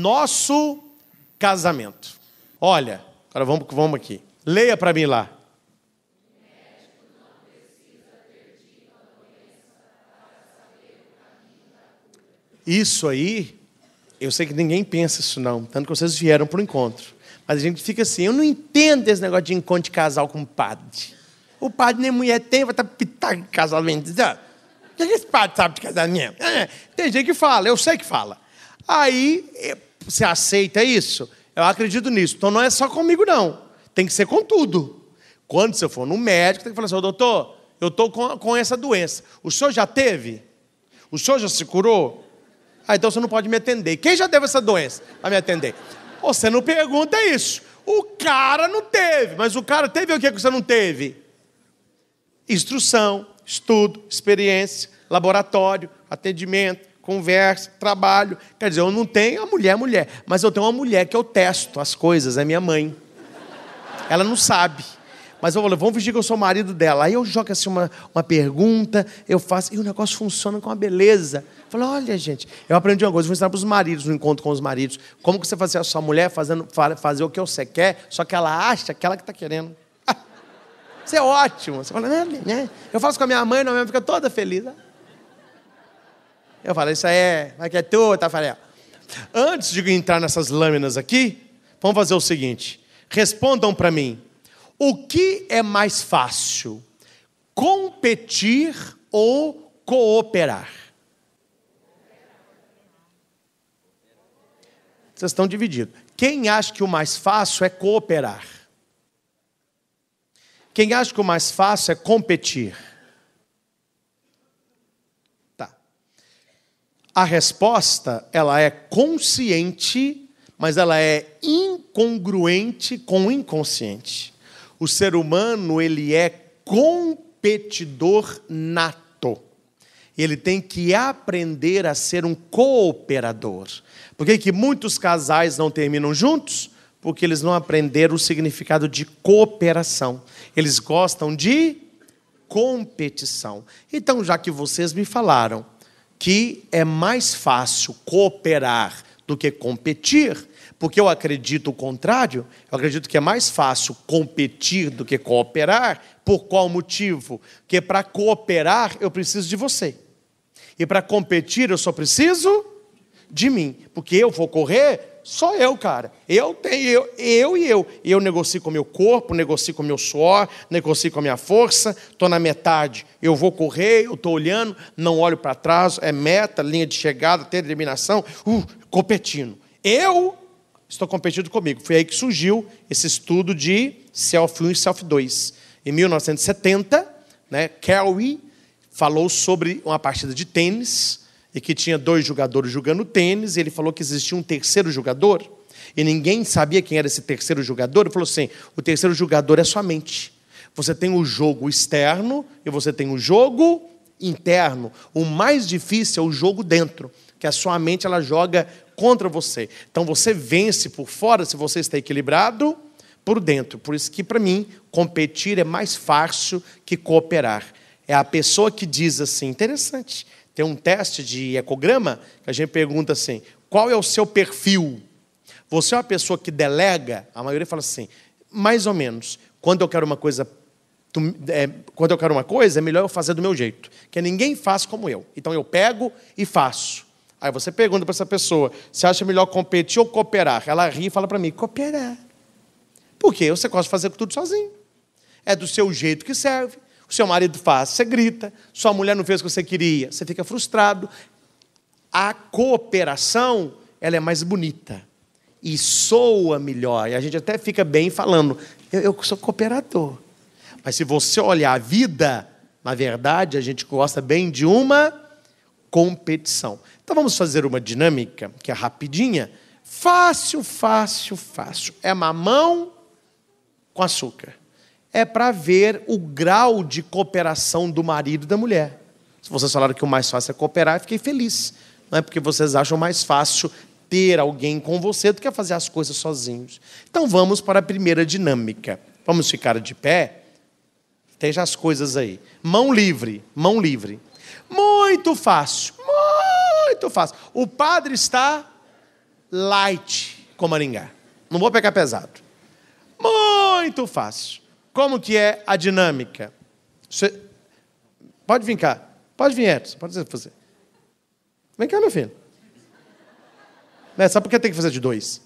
nosso casamento. Olha, agora vamos, vamos aqui. Leia para mim lá. Isso aí, eu sei que ninguém pensa isso não, tanto que vocês vieram para o encontro. Mas a gente fica assim, eu não entendo esse negócio de encontro de casal com padre. O padre nem mulher tem, vai estar tá pitando de casamento. Tá? O que esse padre sabe de casamento? É, tem gente que fala, eu sei que fala. Aí, você aceita isso? Eu acredito nisso. Então não é só comigo, não. Tem que ser com tudo. Quando você for no médico, tem que falar assim, doutor, eu estou com, com essa doença. O senhor já teve? O senhor já se curou? Ah, então você não pode me atender. Quem já teve essa doença para me atender? Você não pergunta isso. O cara não teve, mas o cara teve o que você não teve? Instrução, estudo, experiência, laboratório, atendimento, conversa, trabalho. Quer dizer, eu não tenho a mulher, é mulher, mas eu tenho uma mulher que eu testo as coisas, é minha mãe. Ela não sabe. Mas eu falo, vamos fingir que eu sou o marido dela. Aí eu jogo assim uma, uma pergunta, eu faço, e o negócio funciona com uma beleza. Eu falei, olha, gente, eu aprendi uma coisa, vou ensinar para os maridos no encontro com os maridos. Como que você fazer assim, a sua mulher fazendo, fazer o que você quer, só que ela acha que ela que está querendo. Isso é ótimo. Você fala, né, né? Eu faço com a minha mãe, minha mãe fica toda feliz. Eu falo, isso aí é, vai que é tua, Tafarel. Tá? Ah. Antes de entrar nessas lâminas aqui, vamos fazer o seguinte: respondam para mim. O que é mais fácil, competir ou cooperar? Vocês estão divididos. Quem acha que o mais fácil é cooperar? Quem acha que o mais fácil é competir? A resposta, ela é consciente, mas ela é incongruente com o inconsciente. O ser humano, ele é competidor nato. Ele tem que aprender a ser um cooperador. Por que, que muitos casais não terminam juntos? Porque eles não aprenderam o significado de cooperação. Eles gostam de competição. Então, já que vocês me falaram que é mais fácil cooperar do que competir, porque eu acredito o contrário, eu acredito que é mais fácil competir do que cooperar. Por qual motivo? Porque para cooperar eu preciso de você. E para competir eu só preciso de mim, porque eu vou correr só eu, cara. Eu tenho, eu, eu e eu. Eu negocio com o meu corpo, negocio com o meu suor, negocio com a minha força, estou na metade. Eu vou correr, eu estou olhando, não olho para trás, é meta, linha de chegada, determinação, uh, competindo. Eu estou competindo comigo. Foi aí que surgiu esse estudo de Self 1 e Self 2. Em 1970, né, Kelly falou sobre uma partida de tênis e que tinha dois jogadores jogando tênis, e ele falou que existia um terceiro jogador, e ninguém sabia quem era esse terceiro jogador, ele falou assim: o terceiro jogador é sua mente. Você tem o jogo externo e você tem o jogo interno. O mais difícil é o jogo dentro, que a sua mente ela joga contra você. Então você vence por fora se você está equilibrado por dentro. Por isso que para mim competir é mais fácil que cooperar. É a pessoa que diz assim, interessante. Tem um teste de ecograma que a gente pergunta assim: qual é o seu perfil? Você é uma pessoa que delega? A maioria fala assim, mais ou menos. Quando eu quero uma coisa, tu, é, quando eu quero uma coisa, é melhor eu fazer do meu jeito, que ninguém faz como eu. Então eu pego e faço. Aí você pergunta para essa pessoa, você acha melhor competir ou cooperar? Ela ri e fala para mim, cooperar. Porque você gosta de fazer tudo sozinho. É do seu jeito que serve. O seu marido faz, você grita. Sua mulher não fez o que você queria, você fica frustrado. A cooperação, ela é mais bonita. E soa melhor. E a gente até fica bem falando, eu, eu sou cooperador. Mas se você olhar a vida, na verdade, a gente gosta bem de uma competição. Então vamos fazer uma dinâmica que é rapidinha. Fácil, fácil, fácil. É mamão com açúcar é para ver o grau de cooperação do marido e da mulher. Se vocês falaram que o mais fácil é cooperar, eu fiquei feliz. Não é porque vocês acham mais fácil ter alguém com você do que fazer as coisas sozinhos. Então vamos para a primeira dinâmica. Vamos ficar de pé? Esteja as coisas aí. Mão livre, mão livre. Muito fácil, muito fácil. O padre está light com Maringá. Não vou pegar pesado. Muito fácil como que é a dinâmica? Pode vir cá. Pode vir, Edson. Pode fazer. Vem cá, meu filho. Né, sabe por que tem que fazer de dois?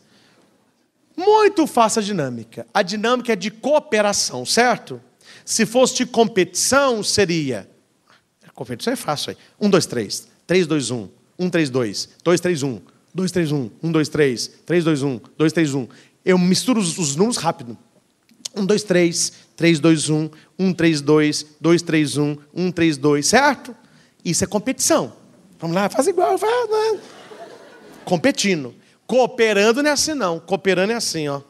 Muito fácil a dinâmica. A dinâmica é de cooperação, certo? Se fosse de competição, seria. Competição é fácil aí. Um, dois, três. Três, dois, um. Um, três, dois. Dois, três, um. Dois, três, um. Um, dois, três. Três, dois, um. Dois, três, um. Eu misturo os números rápido. 1, 2, 3, 3, 2, 1, 1, 3, 2, 2, 3, 1, 1, 3, 2, certo? Isso é competição. Vamos lá, faz igual, faz, Competindo. Cooperando não é assim, não. Cooperando é assim, ó.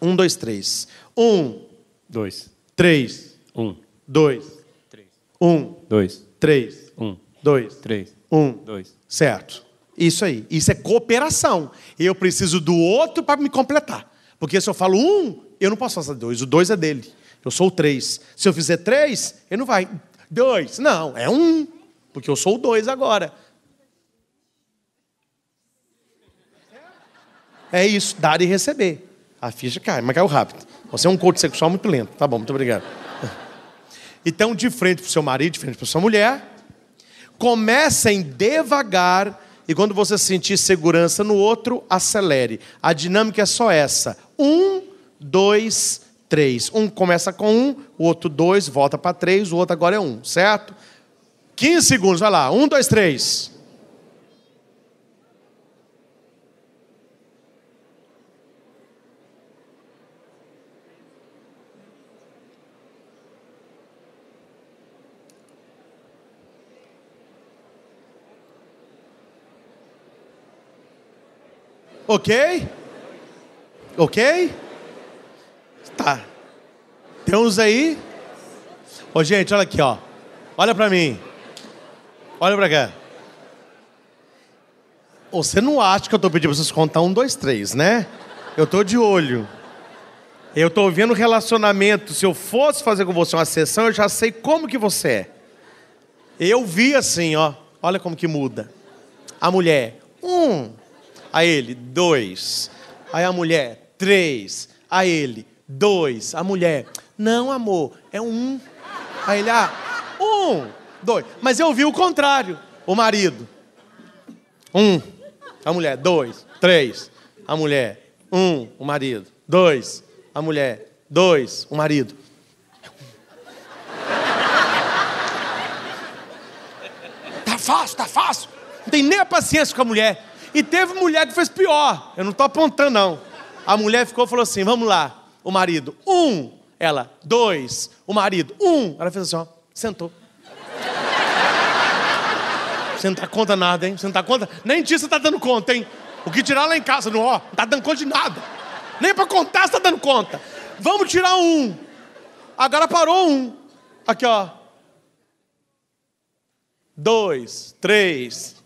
1, 2, 3. 1, 2, 3, 1, 2, 3, 1, 2, 3, 1, 2, 3, 1, Certo. Isso aí. Isso é cooperação. Eu preciso do outro para me completar. Porque se eu falo um, eu não posso fazer dois. O dois é dele. Eu sou o três. Se eu fizer três, ele não vai. Dois. Não, é um. Porque eu sou o dois agora. É isso, dar e receber. A ficha cai, mas caiu rápido. Você é um corte sexual muito lento. Tá bom, muito obrigado. Então, de frente para o seu marido, de frente para sua mulher, comecem devagar e quando você sentir segurança no outro, acelere. A dinâmica é só essa: um, dois, três. Um começa com um, o outro dois, volta para três, o outro agora é um, certo? 15 segundos, vai lá. Um, dois, três. Ok? Ok? Tá. Tem uns aí? Ô, oh, gente, olha aqui, ó. Olha pra mim. Olha pra cá. você não acha que eu tô pedindo pra vocês contar um, dois, três, né? Eu tô de olho. Eu tô vendo relacionamento. Se eu fosse fazer com você uma sessão, eu já sei como que você é. Eu vi assim, ó. Olha como que muda. A mulher. Um a ele, dois. Aí a mulher, três. A ele, dois. A mulher, não, amor, é um. Aí ele, ah, um, dois. Mas eu vi o contrário. O marido, um. A mulher, dois, três. A mulher, um. O marido, dois. A mulher, dois. O marido. Tá fácil, tá fácil. Não tem nem a paciência com a mulher. E teve mulher que fez pior. Eu não estou apontando, não. A mulher ficou e falou assim: vamos lá, o marido, um. Ela, dois. O marido, um. Ela fez assim, ó, sentou. Você não tá conta nada, hein? Você não tá conta? Nem disso você tá dando conta, hein? O que tirar lá em casa, não, ó, não tá dando conta de nada. Nem pra contar você tá dando conta. Vamos tirar um. Agora parou um. Aqui, ó. Dois, três,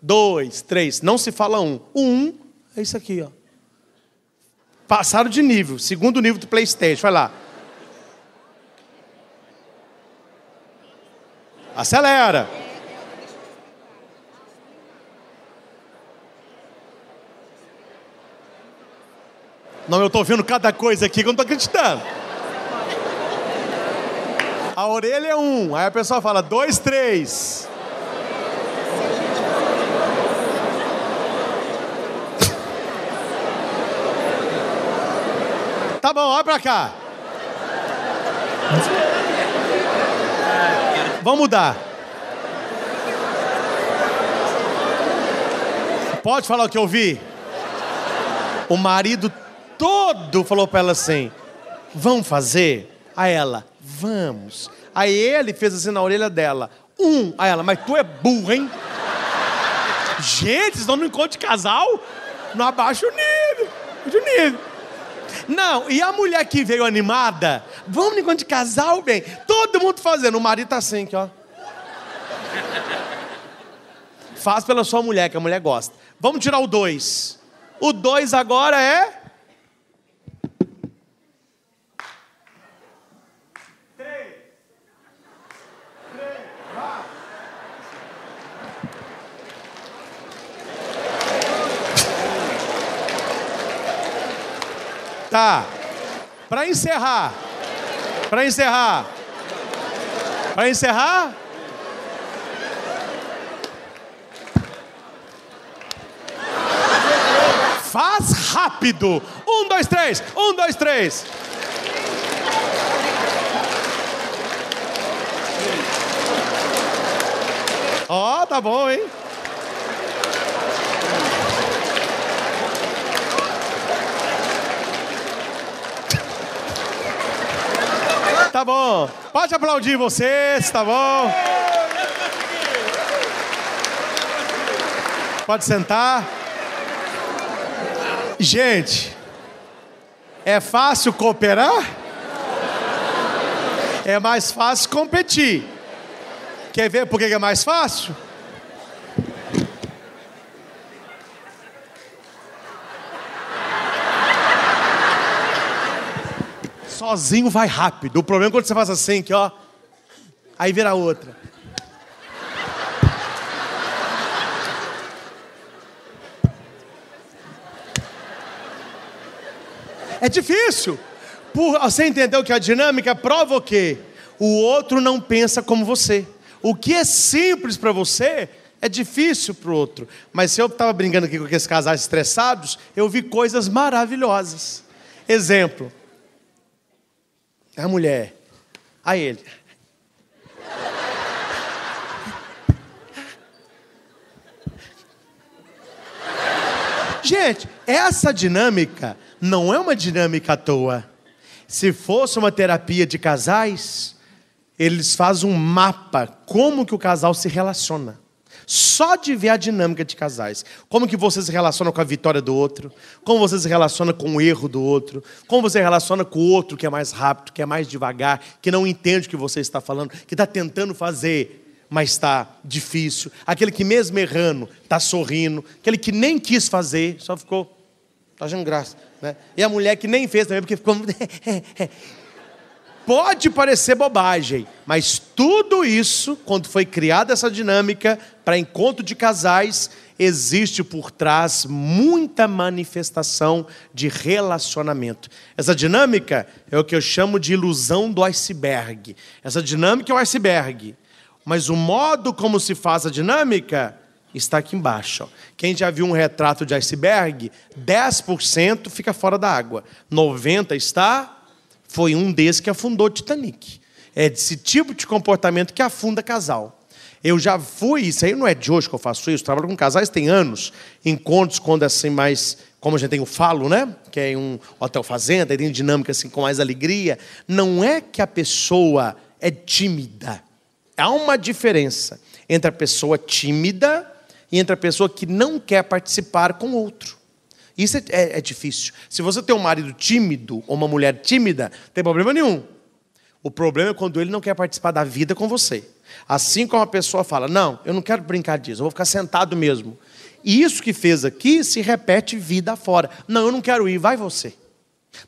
dois, três. Não se fala um. O um é isso aqui, ó. Passaram de nível, segundo nível do PlayStation. Vai lá. Acelera. Não, eu tô vendo cada coisa aqui que eu não tô acreditando. A orelha é um, aí a pessoa fala dois, três. Tá bom, olha pra cá. Vamos mudar. Pode falar o que eu vi? O marido todo falou pra ela assim: Vamos fazer? A ela, vamos. Aí ele fez assim na orelha dela: Um. A ela, mas tu é burra, hein? Gente, vocês estão no encontro de casal? Não abaixa o nível. o nível. Não, e a mulher que veio animada, vamos no encontro de casal, bem. Todo mundo fazendo, o marido tá assim aqui, ó. Faz pela sua mulher, que a mulher gosta. Vamos tirar o dois. O dois agora é Tá. Para encerrar. Para encerrar. Para encerrar? Faz rápido. Um, dois, três. Um, dois, três. Ó, oh, tá bom, hein? tá bom. Pode aplaudir vocês, tá bom? Pode sentar. Gente, é fácil cooperar? É mais fácil competir. Quer ver por que é mais fácil? sozinho vai rápido. O problema é quando você faz assim, que ó, aí vira outra. É difícil. Por, você entendeu que a dinâmica prova o quê? O outro não pensa como você. O que é simples para você é difícil para o outro. Mas se eu estava brincando aqui com aqueles casais estressados, eu vi coisas maravilhosas. Exemplo, a mulher. A ele. Gente, essa dinâmica não é uma dinâmica à toa. Se fosse uma terapia de casais, eles fazem um mapa como que o casal se relaciona. Só de ver a dinâmica de casais. Como que você se relaciona com a vitória do outro? Como você se relaciona com o erro do outro? Como você se relaciona com o outro que é mais rápido, que é mais devagar, que não entende o que você está falando, que está tentando fazer mas está difícil. Aquele que mesmo errando está sorrindo. Aquele que nem quis fazer, só ficou, está achando graça. Né? E a mulher que nem fez também, porque ficou. É, é, é. Pode parecer bobagem, mas tudo isso, quando foi criada essa dinâmica para encontro de casais, existe por trás muita manifestação de relacionamento. Essa dinâmica é o que eu chamo de ilusão do iceberg. Essa dinâmica é o um iceberg, mas o modo como se faz a dinâmica está aqui embaixo. Quem já viu um retrato de iceberg, 10% fica fora da água, 90% está foi um desses que afundou o Titanic. É desse tipo de comportamento que afunda casal. Eu já fui, isso aí não é de hoje que eu faço isso, trabalho com casais tem anos, encontros quando é assim mais, como a gente tem o falo, né? Que é um hotel fazenda, tem dinâmica assim com mais alegria. Não é que a pessoa é tímida. Há uma diferença entre a pessoa tímida e entre a pessoa que não quer participar com outro. Isso é, é, é difícil. Se você tem um marido tímido ou uma mulher tímida, não tem problema nenhum. O problema é quando ele não quer participar da vida com você. Assim como a pessoa fala: Não, eu não quero brincar disso, eu vou ficar sentado mesmo. E isso que fez aqui se repete vida fora. Não, eu não quero ir, vai você.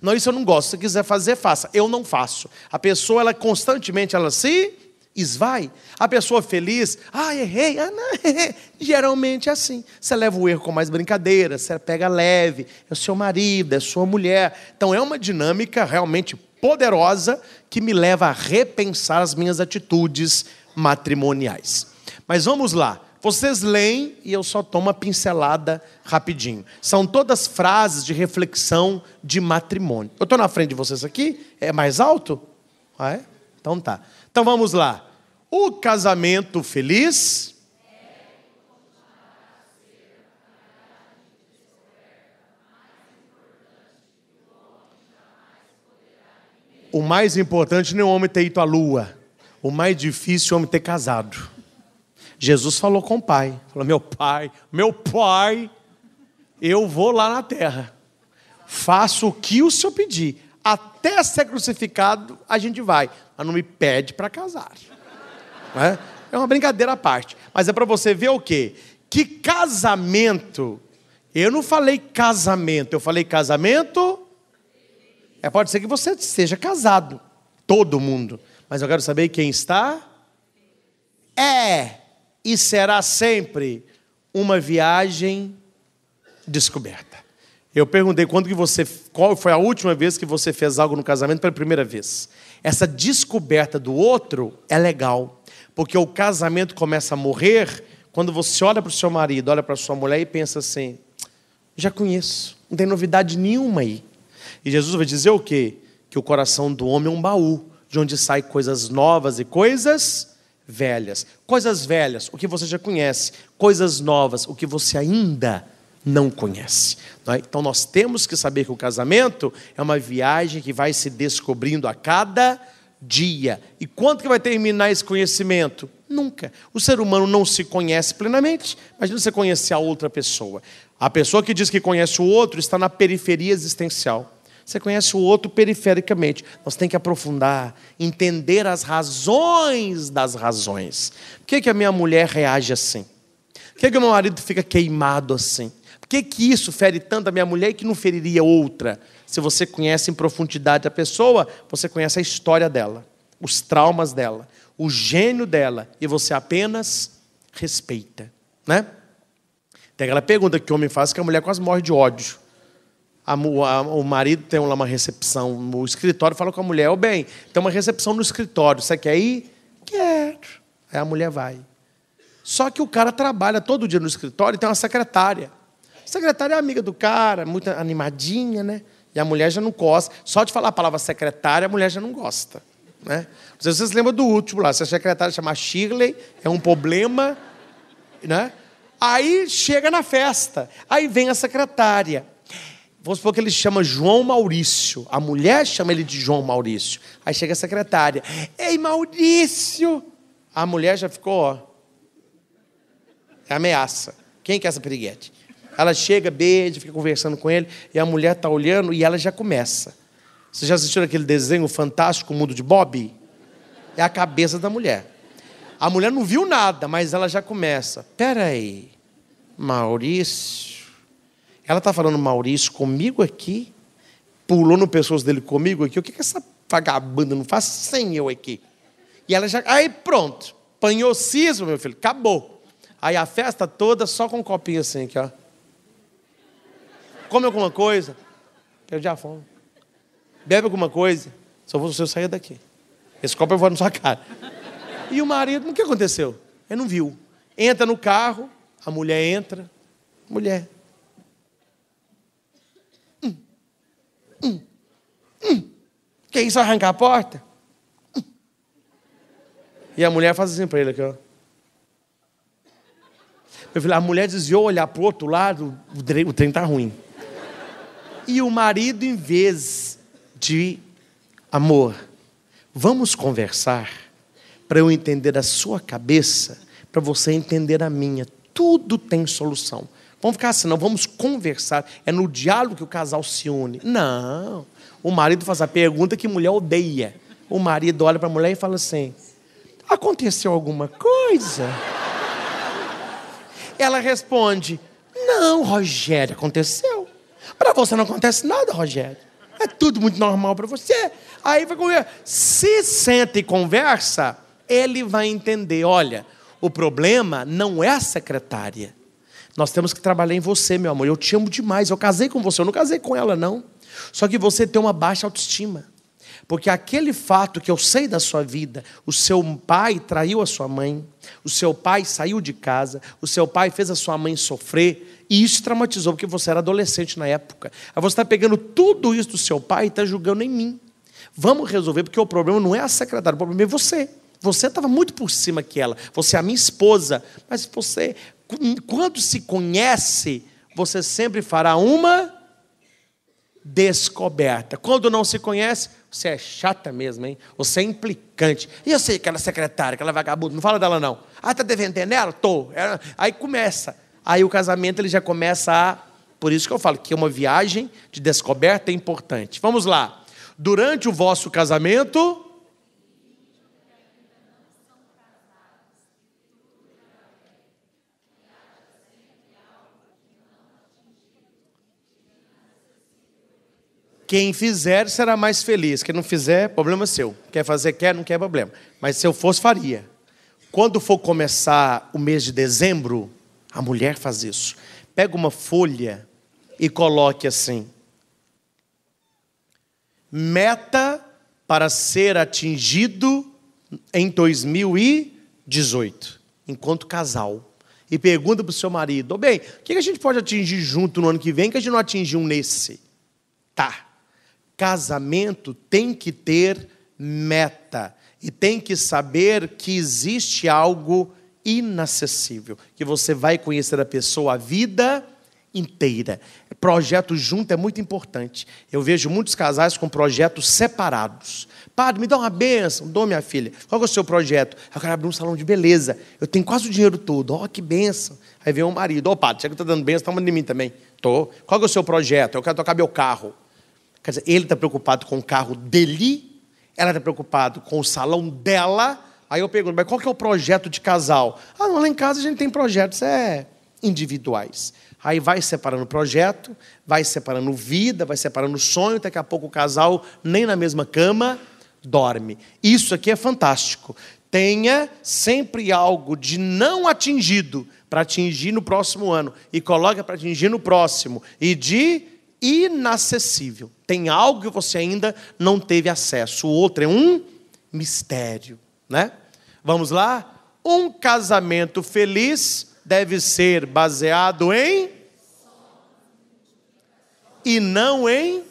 Não, isso eu não gosto. Se quiser fazer, faça. Eu não faço. A pessoa, ela constantemente, ela se esvai. A pessoa feliz, ah, errei, ah, não, errei. Geralmente é assim. Você leva o erro com mais brincadeira, você pega leve, é o seu marido, é sua mulher. Então é uma dinâmica realmente poderosa que me leva a repensar as minhas atitudes matrimoniais. Mas vamos lá. Vocês leem e eu só tomo uma pincelada rapidinho. São todas frases de reflexão de matrimônio. Eu estou na frente de vocês aqui? É mais alto? Ah, é? Então tá. Então vamos lá. O casamento feliz. O mais importante não é o homem ter ido à lua. O mais difícil é o homem ter casado. Jesus falou com o pai. Falou, meu pai, meu pai, eu vou lá na terra. Faço o que o senhor pedir. Até ser crucificado, a gente vai. Mas não me pede para casar. Né? É uma brincadeira à parte. Mas é para você ver o quê? Que casamento. Eu não falei casamento, eu falei casamento. É, pode ser que você seja casado, todo mundo. Mas eu quero saber quem está. É e será sempre uma viagem descoberta. Eu perguntei quando que você, qual foi a última vez que você fez algo no casamento pela primeira vez. Essa descoberta do outro é legal. Porque o casamento começa a morrer quando você olha para o seu marido, olha para a sua mulher e pensa assim: já conheço, não tem novidade nenhuma aí. E Jesus vai dizer o quê? Que o coração do homem é um baú, de onde saem coisas novas e coisas velhas. Coisas velhas, o que você já conhece. Coisas novas, o que você ainda não conhece. Não é? Então nós temos que saber que o casamento é uma viagem que vai se descobrindo a cada dia. E quanto que vai terminar esse conhecimento? Nunca. O ser humano não se conhece plenamente. Imagina você conhecer a outra pessoa. A pessoa que diz que conhece o outro está na periferia existencial. Você conhece o outro perifericamente. Nós temos que aprofundar, entender as razões das razões. Por que, que a minha mulher reage assim? Por que, que o meu marido fica queimado assim? Por que, que isso fere tanto a minha mulher e que não feriria outra? Se você conhece em profundidade a pessoa, você conhece a história dela, os traumas dela, o gênio dela, e você apenas respeita. Né? Tem aquela pergunta que o homem faz que a mulher quase morre de ódio. A, a, o marido tem lá uma recepção no escritório, fala com a mulher: Ô oh, bem, tem uma recepção no escritório, você quer ir? Quer. Aí a mulher vai. Só que o cara trabalha todo dia no escritório e tem uma secretária. A secretária é amiga do cara, muito animadinha, né? E a mulher já não gosta. Só de falar a palavra secretária, a mulher já não gosta. Né? Não sei se vocês lembram do último lá. Se a secretária chamar Shirley, é um problema. Né? Aí chega na festa. Aí vem a secretária. Vamos supor que ele chama João Maurício. A mulher chama ele de João Maurício. Aí chega a secretária. Ei, Maurício! A mulher já ficou, ó. É ameaça. Quem que é essa periguete? Ela chega, beija, fica conversando com ele, e a mulher está olhando e ela já começa. Você já assistiu aquele desenho fantástico, O Mundo de Bob? É a cabeça da mulher. A mulher não viu nada, mas ela já começa. Peraí, Maurício. Ela está falando Maurício comigo aqui? Pulou no pessoas dele comigo aqui? O que, que essa vagabunda não faz sem eu aqui? E ela já. Aí pronto. Panhou cisma, meu filho. Acabou. Aí a festa toda só com um copinho assim aqui, ó come alguma coisa. Quero já fome. Bebe alguma coisa. Só vou se eu sair daqui. Esse copo eu vou na sua cara. E o marido, o que aconteceu? Ele não viu. Entra no carro, a mulher entra. Mulher. Hum. Hum. Hum. Que isso, arrancar a porta? Hum. E a mulher faz assim para ele aqui, ó. a mulher desviou olhar pro outro lado, o trem tá ruim e o marido em vez de amor. Vamos conversar para eu entender a sua cabeça, para você entender a minha. Tudo tem solução. Vamos ficar assim, não, vamos conversar. É no diálogo que o casal se une. Não. O marido faz a pergunta que a mulher odeia. O marido olha para a mulher e fala assim: aconteceu alguma coisa? Ela responde: não, Rogério, aconteceu. Para você não acontece nada, Rogério. É tudo muito normal para você. Aí vai comer. Se senta e conversa, ele vai entender: olha, o problema não é a secretária. Nós temos que trabalhar em você, meu amor. Eu te amo demais. Eu casei com você, eu não casei com ela, não. Só que você tem uma baixa autoestima. Porque aquele fato que eu sei da sua vida, o seu pai traiu a sua mãe, o seu pai saiu de casa, o seu pai fez a sua mãe sofrer, e isso traumatizou, porque você era adolescente na época. Aí você está pegando tudo isso do seu pai e está julgando em mim. Vamos resolver, porque o problema não é a secretária, o problema é você. Você estava muito por cima que ela. Você é a minha esposa. Mas você, quando se conhece, você sempre fará uma descoberta. Quando não se conhece, você é chata mesmo, hein? Você é implicante. E eu sei que ela é secretária, que ela é vagabunda. Não fala dela, não. Ah, está defendendo ela? Tô. É, aí começa Aí o casamento ele já começa a. Por isso que eu falo que é uma viagem de descoberta importante. Vamos lá. Durante o vosso casamento. Quem fizer será mais feliz. Quem não fizer, problema seu. Quer fazer, quer, não quer, problema. Mas se eu fosse, faria. Quando for começar o mês de dezembro, a mulher faz isso. Pega uma folha e coloque assim: Meta para ser atingido em 2018, enquanto casal. E pergunta para o seu marido: bem, o que a gente pode atingir junto no ano que vem que a gente não atingiu nesse? Tá. Casamento tem que ter meta e tem que saber que existe algo inacessível, que você vai conhecer a pessoa a vida inteira. Projeto junto é muito importante. Eu vejo muitos casais com projetos separados. Padre, me dá uma benção. Dou, minha filha. Qual é o seu projeto? Eu quero abrir um salão de beleza. Eu tenho quase o dinheiro todo. Ó, oh, que benção. Aí vem o marido. Ô, oh, padre, você que está dando benção, está mandando em mim também. Tô. Qual é o seu projeto? Eu quero tocar meu carro. Quer dizer, ele está preocupado com o carro dele, ela está preocupada com o salão dela, Aí eu pergunto, mas qual que é o projeto de casal? Ah, não, lá em casa a gente tem projetos é, individuais. Aí vai separando projeto, vai separando vida, vai separando sonho, daqui a pouco o casal nem na mesma cama dorme. Isso aqui é fantástico. Tenha sempre algo de não atingido para atingir no próximo ano e coloca para atingir no próximo e de inacessível. Tem algo que você ainda não teve acesso. O outro é um mistério né? Vamos lá? Um casamento feliz deve ser baseado em e não em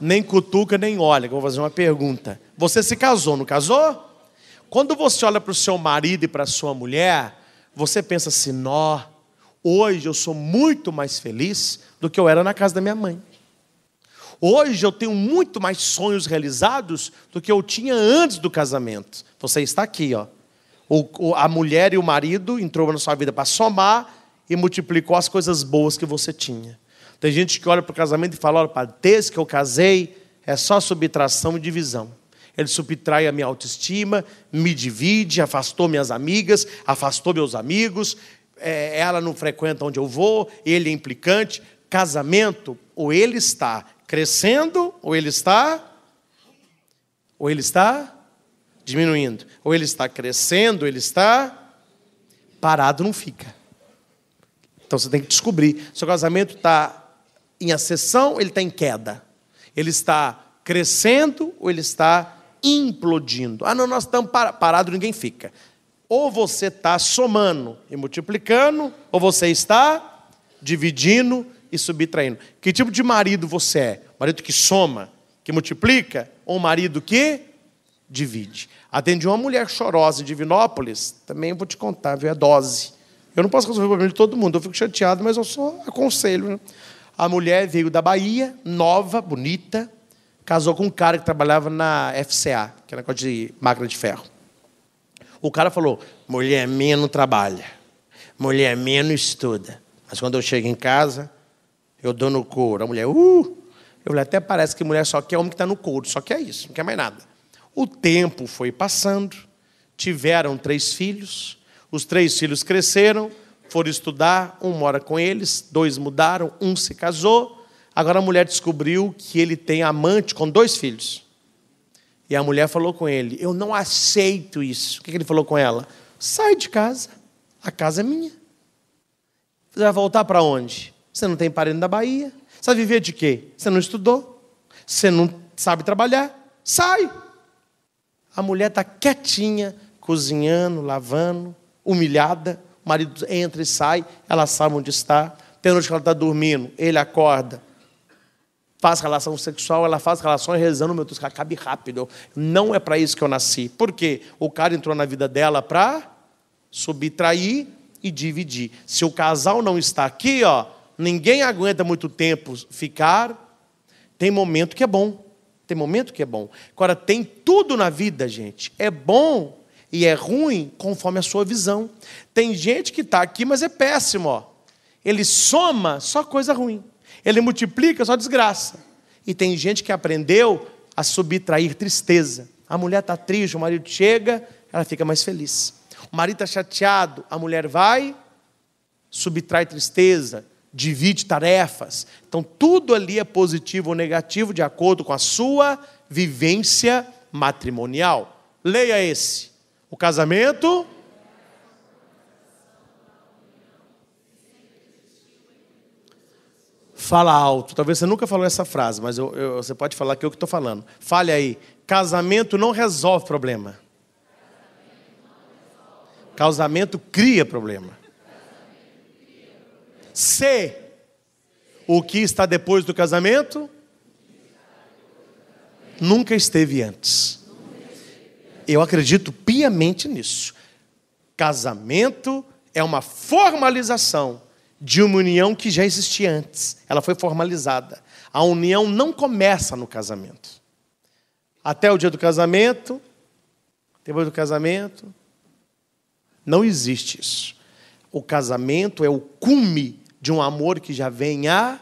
nem cutuca nem olha. vou fazer uma pergunta. Você se casou, não casou? Quando você olha para o seu marido e para a sua mulher, você pensa assim: nó, hoje eu sou muito mais feliz do que eu era na casa da minha mãe. Hoje eu tenho muito mais sonhos realizados do que eu tinha antes do casamento. Você está aqui, ó. O, a mulher e o marido entrou na sua vida para somar e multiplicou as coisas boas que você tinha. Tem gente que olha para o casamento e fala: olha, padre, desde que eu casei, é só subtração e divisão. Ele subtrai a minha autoestima, me divide, afastou minhas amigas, afastou meus amigos, é, ela não frequenta onde eu vou, ele é implicante. Casamento, ou ele está crescendo ou ele está ou ele está diminuindo. Ou ele está crescendo, ou ele está parado, não fica. Então você tem que descobrir. Seu casamento está em ascensão, ele está em queda. Ele está crescendo ou ele está implodindo. Ah, não, nós estamos parados, ninguém fica. Ou você está somando e multiplicando, ou você está dividindo e subtraindo. Que tipo de marido você é? Marido que soma, que multiplica, ou marido que divide? Atendi uma mulher chorosa de Divinópolis, também vou te contar, viu? É dose. Eu não posso resolver o problema de todo mundo, eu fico chateado, mas eu só aconselho. Né? A mulher veio da Bahia, nova, bonita, casou com um cara que trabalhava na FCA, que era é negócio de máquina de ferro. O cara falou: mulher minha não trabalha, mulher minha não estuda. Mas quando eu chego em casa, eu dou no couro. A mulher, uh! Eu falei, até parece que mulher só quer homem que está no couro, só quer isso, não quer mais nada. O tempo foi passando, tiveram três filhos, os três filhos cresceram, foram estudar, um mora com eles, dois mudaram, um se casou. Agora a mulher descobriu que ele tem amante com dois filhos. E a mulher falou com ele: Eu não aceito isso. O que ele falou com ela? Sai de casa, a casa é minha. Você vai voltar para onde? Você não tem parente da Bahia. Você vai viver de quê? Você não estudou. Você não sabe trabalhar. Sai! A mulher está quietinha, cozinhando, lavando, humilhada. O marido entra e sai, ela sabe onde está. Tem noite que ela está dormindo, ele acorda. Faz relação sexual, ela faz relações rezando, meu Deus, acabe rápido. Não é para isso que eu nasci. Por quê? O cara entrou na vida dela para subtrair e dividir. Se o casal não está aqui, ó, ninguém aguenta muito tempo ficar. Tem momento que é bom. Tem momento que é bom. Agora, tem tudo na vida, gente. É bom e é ruim conforme a sua visão. Tem gente que está aqui, mas é péssimo. Ó. Ele soma só coisa ruim. Ele multiplica só desgraça. E tem gente que aprendeu a subtrair tristeza. A mulher está triste, o marido chega, ela fica mais feliz. O marido está chateado, a mulher vai, subtrai tristeza, divide tarefas. Então, tudo ali é positivo ou negativo de acordo com a sua vivência matrimonial. Leia esse. O casamento. Fala alto. Talvez você nunca falou essa frase, mas eu, eu, você pode falar que é eu que estou falando. Fale aí. Casamento não resolve problema. Casamento cria problema se o que está depois do casamento nunca esteve antes. Eu acredito piamente nisso. Casamento é uma formalização de uma união que já existia antes. Ela foi formalizada. A união não começa no casamento. Até o dia do casamento, depois do casamento, não existe isso. O casamento é o cume de um amor que já vem há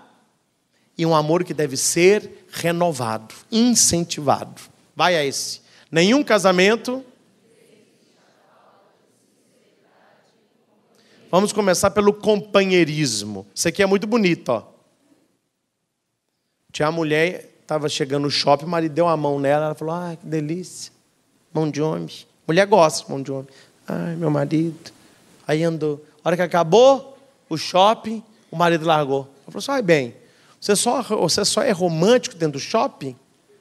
e um amor que deve ser renovado, incentivado. Vai a esse. Nenhum casamento. Vamos começar pelo companheirismo. Isso aqui é muito bonito, ó. Tinha uma mulher, estava chegando no shopping, o marido deu a mão nela, ela falou: Ah, que delícia. Mão de homem. Mulher gosta de mão de homem. Ai, meu marido. Aí andou. A hora que acabou o shopping, o marido largou. Ela falou assim: ai, bem, você só, você só é romântico dentro do shopping? Ele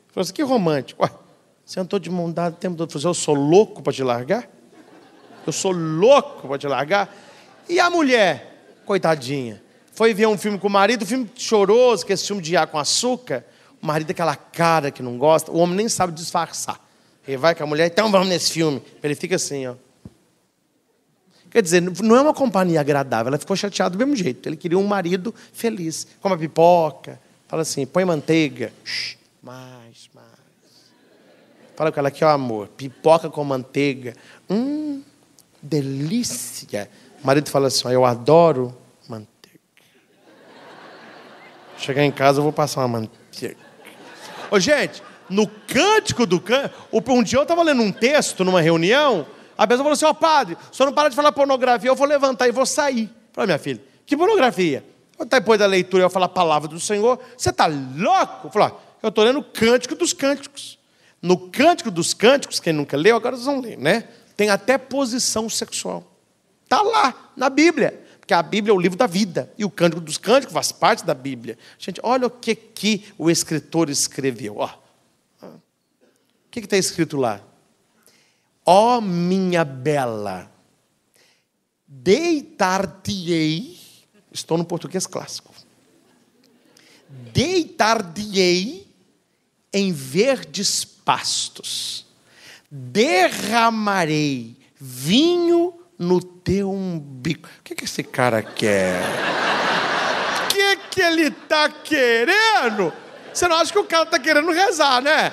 falou assim: que é romântico? Ué, você andou de mão dada o tempo todo. Eu sou louco para te largar? Eu sou louco para te largar? E a mulher, coitadinha, foi ver um filme com o marido, um filme choroso, que é esse filme de ar com açúcar. O marido é aquela cara que não gosta, o homem nem sabe disfarçar. Ele vai com a mulher, então vamos nesse filme. Ele fica assim, ó. Quer dizer, não é uma companhia agradável. Ela ficou chateada do mesmo jeito. Ele queria um marido feliz. Coma pipoca. Fala assim, põe manteiga. Shhh, mais, mais. Fala com ela aqui, ó, amor. Pipoca com manteiga. Hum, delícia. O marido fala assim, ó, eu adoro manteiga. Chegar em casa, eu vou passar uma manteiga. Ô, gente, no cântico do cântico... Um dia eu estava lendo um texto numa reunião... A pessoa falou assim: Ó, oh, padre, o senhor não para de falar pornografia, eu vou levantar e vou sair. Falei, minha filha, que pornografia? Depois da leitura eu falo a palavra do Senhor, você está louco? Eu falo, eu estou lendo o Cântico dos Cânticos. No Cântico dos Cânticos, quem nunca leu, agora vocês vão ler, né? Tem até posição sexual. Está lá, na Bíblia. Porque a Bíblia é o livro da vida. E o Cântico dos Cânticos faz parte da Bíblia. Gente, olha o que, que o escritor escreveu. Ó. O que está escrito lá? Ó oh, minha bela, deitar-te-ei, estou no português clássico, deitar-te-ei em verdes pastos, derramarei vinho no teu umbigo. O que, que esse cara quer? O que, que ele tá querendo? Você não acha que o cara tá querendo rezar, né?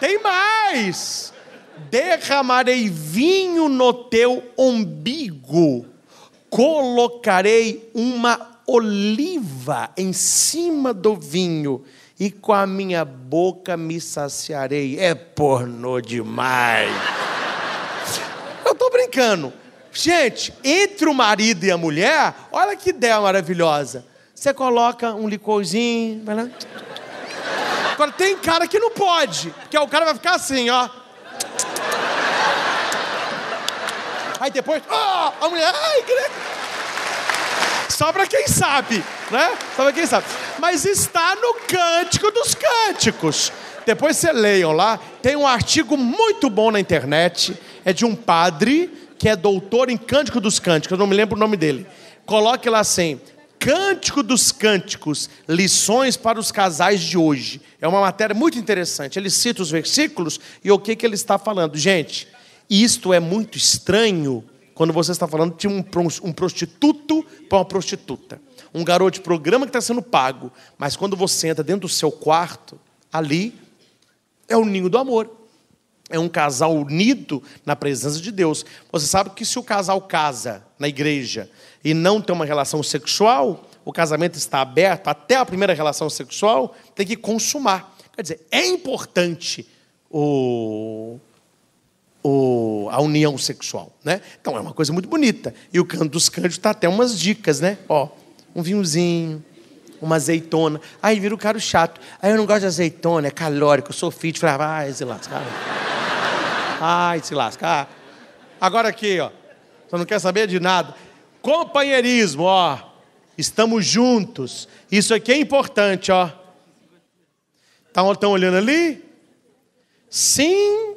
Tem mais! derramarei vinho no teu umbigo, colocarei uma oliva em cima do vinho, e com a minha boca me saciarei. É pornô demais. Eu estou brincando. Gente, entre o marido e a mulher, olha que ideia maravilhosa. Você coloca um licorzinho, vai lá. Agora tem cara que não pode, que é o cara vai ficar assim, ó. Aí depois, ah, a mulher, ai, Só para quem sabe, né? Só para quem sabe. Mas está no Cântico dos Cânticos. Depois você leiam lá, tem um artigo muito bom na internet, é de um padre que é doutor em Cântico dos Cânticos, eu não me lembro o nome dele. Coloque lá assim: Cântico dos Cânticos, lições para os casais de hoje. É uma matéria muito interessante. Ele cita os versículos e o que, que ele está falando. Gente, isto é muito estranho quando você está falando de um, um prostituto para uma prostituta. Um garoto de programa que está sendo pago. Mas quando você entra dentro do seu quarto, ali é o ninho do amor. É um casal unido na presença de Deus. Você sabe que se o casal casa na igreja e não tem uma relação sexual, o casamento está aberto até a primeira relação sexual, tem que consumar. Quer dizer, é importante o, o, a união sexual. Né? Então é uma coisa muito bonita. E o canto dos cânticos está até umas dicas, né? Ó, um vinhozinho, uma azeitona. Aí vira o cara chato. Aí eu não gosto de azeitona, é calórico, eu sou fit. Falava, ah, ai, se lasca. Ai, se lasca. Agora aqui, ó. Você não quer saber de nada. Companheirismo, ó. Estamos juntos. Isso aqui é importante, ó. Estão tá, olhando ali? Sim,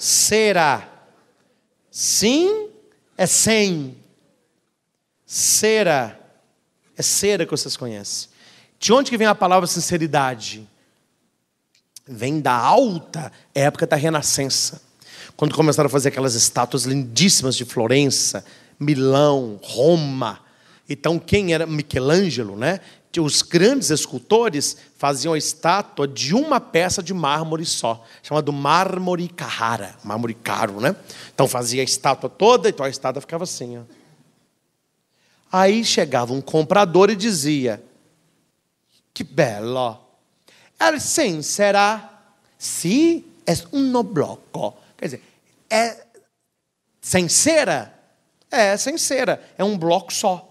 será. Sim é sem. Cera é cera que vocês conhecem. De onde que vem a palavra sinceridade? Vem da alta época da Renascença. Quando começaram a fazer aquelas estátuas lindíssimas de Florença, Milão, Roma. Então, quem era Michelangelo, né? os grandes escultores faziam a estátua de uma peça de mármore só, chamado mármore carrara, mármore caro, né? Então fazia a estátua toda, então a estátua ficava assim. Ó. Aí chegava um comprador e dizia: Que belo! El sen será si es no bloco. Quer dizer, é sem cera? É, sem cera. É um bloco só.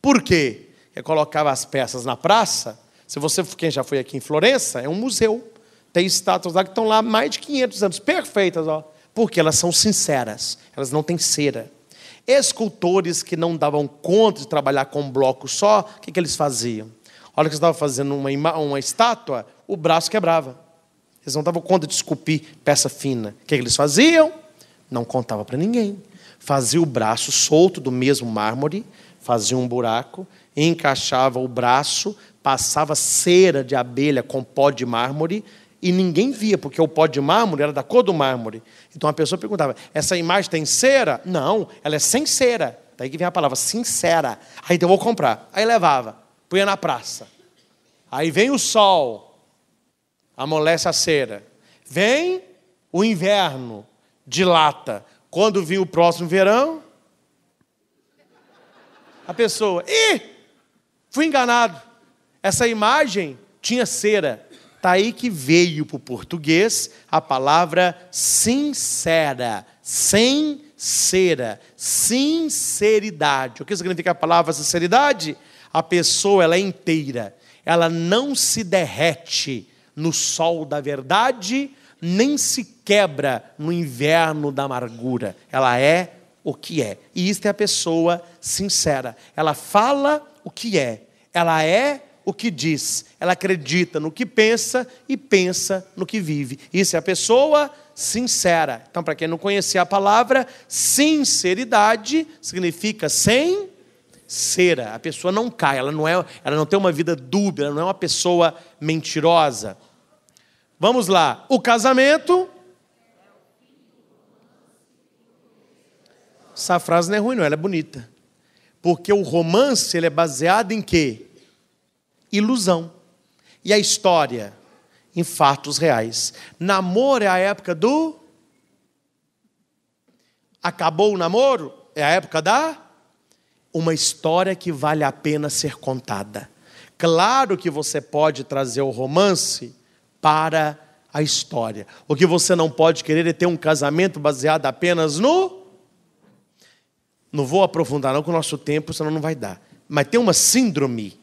Por quê? Eu colocava as peças na praça. Se você, quem já foi aqui em Florença, é um museu. Tem estátuas lá que estão lá há mais de 500 anos, perfeitas, ó, porque elas são sinceras, elas não têm cera. Escultores que não davam conta de trabalhar com um bloco só, o que, que eles faziam? Olha que estava fazendo uma, uma estátua, o braço quebrava. Eles não davam conta de esculpir peça fina. O que, que eles faziam? Não contava para ninguém. Fazia o braço solto do mesmo mármore, fazia um buraco, encaixava o braço, passava cera de abelha com pó de mármore e ninguém via, porque o pó de mármore era da cor do mármore. Então a pessoa perguntava: essa imagem tem cera? Não, ela é sem cera. Daí que vem a palavra sincera. Aí então eu vou comprar. Aí levava, punha na praça. Aí vem o sol, amolece a cera. Vem o inverno, dilata. Quando vem o próximo verão, a pessoa, ih! Fui enganado. Essa imagem tinha cera. Está aí que veio para o português a palavra sincera, sem cera, sinceridade. O que significa a palavra sinceridade? A pessoa ela é inteira, ela não se derrete no sol da verdade, nem se quebra no inverno da amargura. Ela é o que é. E isto é a pessoa sincera. Ela fala o que é, ela é o que diz, ela acredita no que pensa e pensa no que vive. Isso é a pessoa sincera. Então, para quem não conhecia a palavra, sinceridade significa sem cera. A pessoa não cai, ela não, é, ela não tem uma vida dúbia, ela não é uma pessoa mentirosa. Vamos lá. O casamento. Essa frase não é ruim, não, ela é bonita. Porque o romance ele é baseado em quê? Ilusão. E a história? Em fatos reais. Namoro é a época do. Acabou o namoro? É a época da. Uma história que vale a pena ser contada. Claro que você pode trazer o romance para a história. O que você não pode querer é ter um casamento baseado apenas no não vou aprofundar não com o nosso tempo, senão não vai dar. Mas tem uma síndrome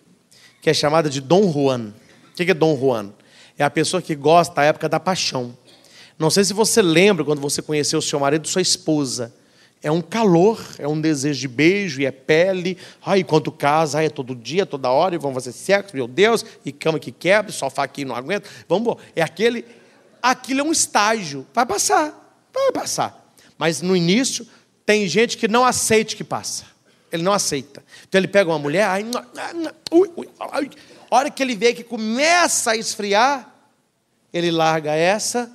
que é chamada de Dom Juan. O que é Dom Juan? É a pessoa que gosta da época da paixão. Não sei se você lembra quando você conheceu o seu marido, sua esposa. É um calor, é um desejo de beijo, e é pele. Ai, quanto casa, ai, é todo dia, toda hora, e vão fazer sexo, meu Deus, e cama que quebra, sofá que não aguenta. Vamos embora. É aquele. Aquilo é um estágio. Vai passar, vai passar. Mas no início, tem gente que não aceita que passa. Ele não aceita. Então ele pega uma mulher, ui, ui, a hora que ele vê que começa a esfriar, ele larga essa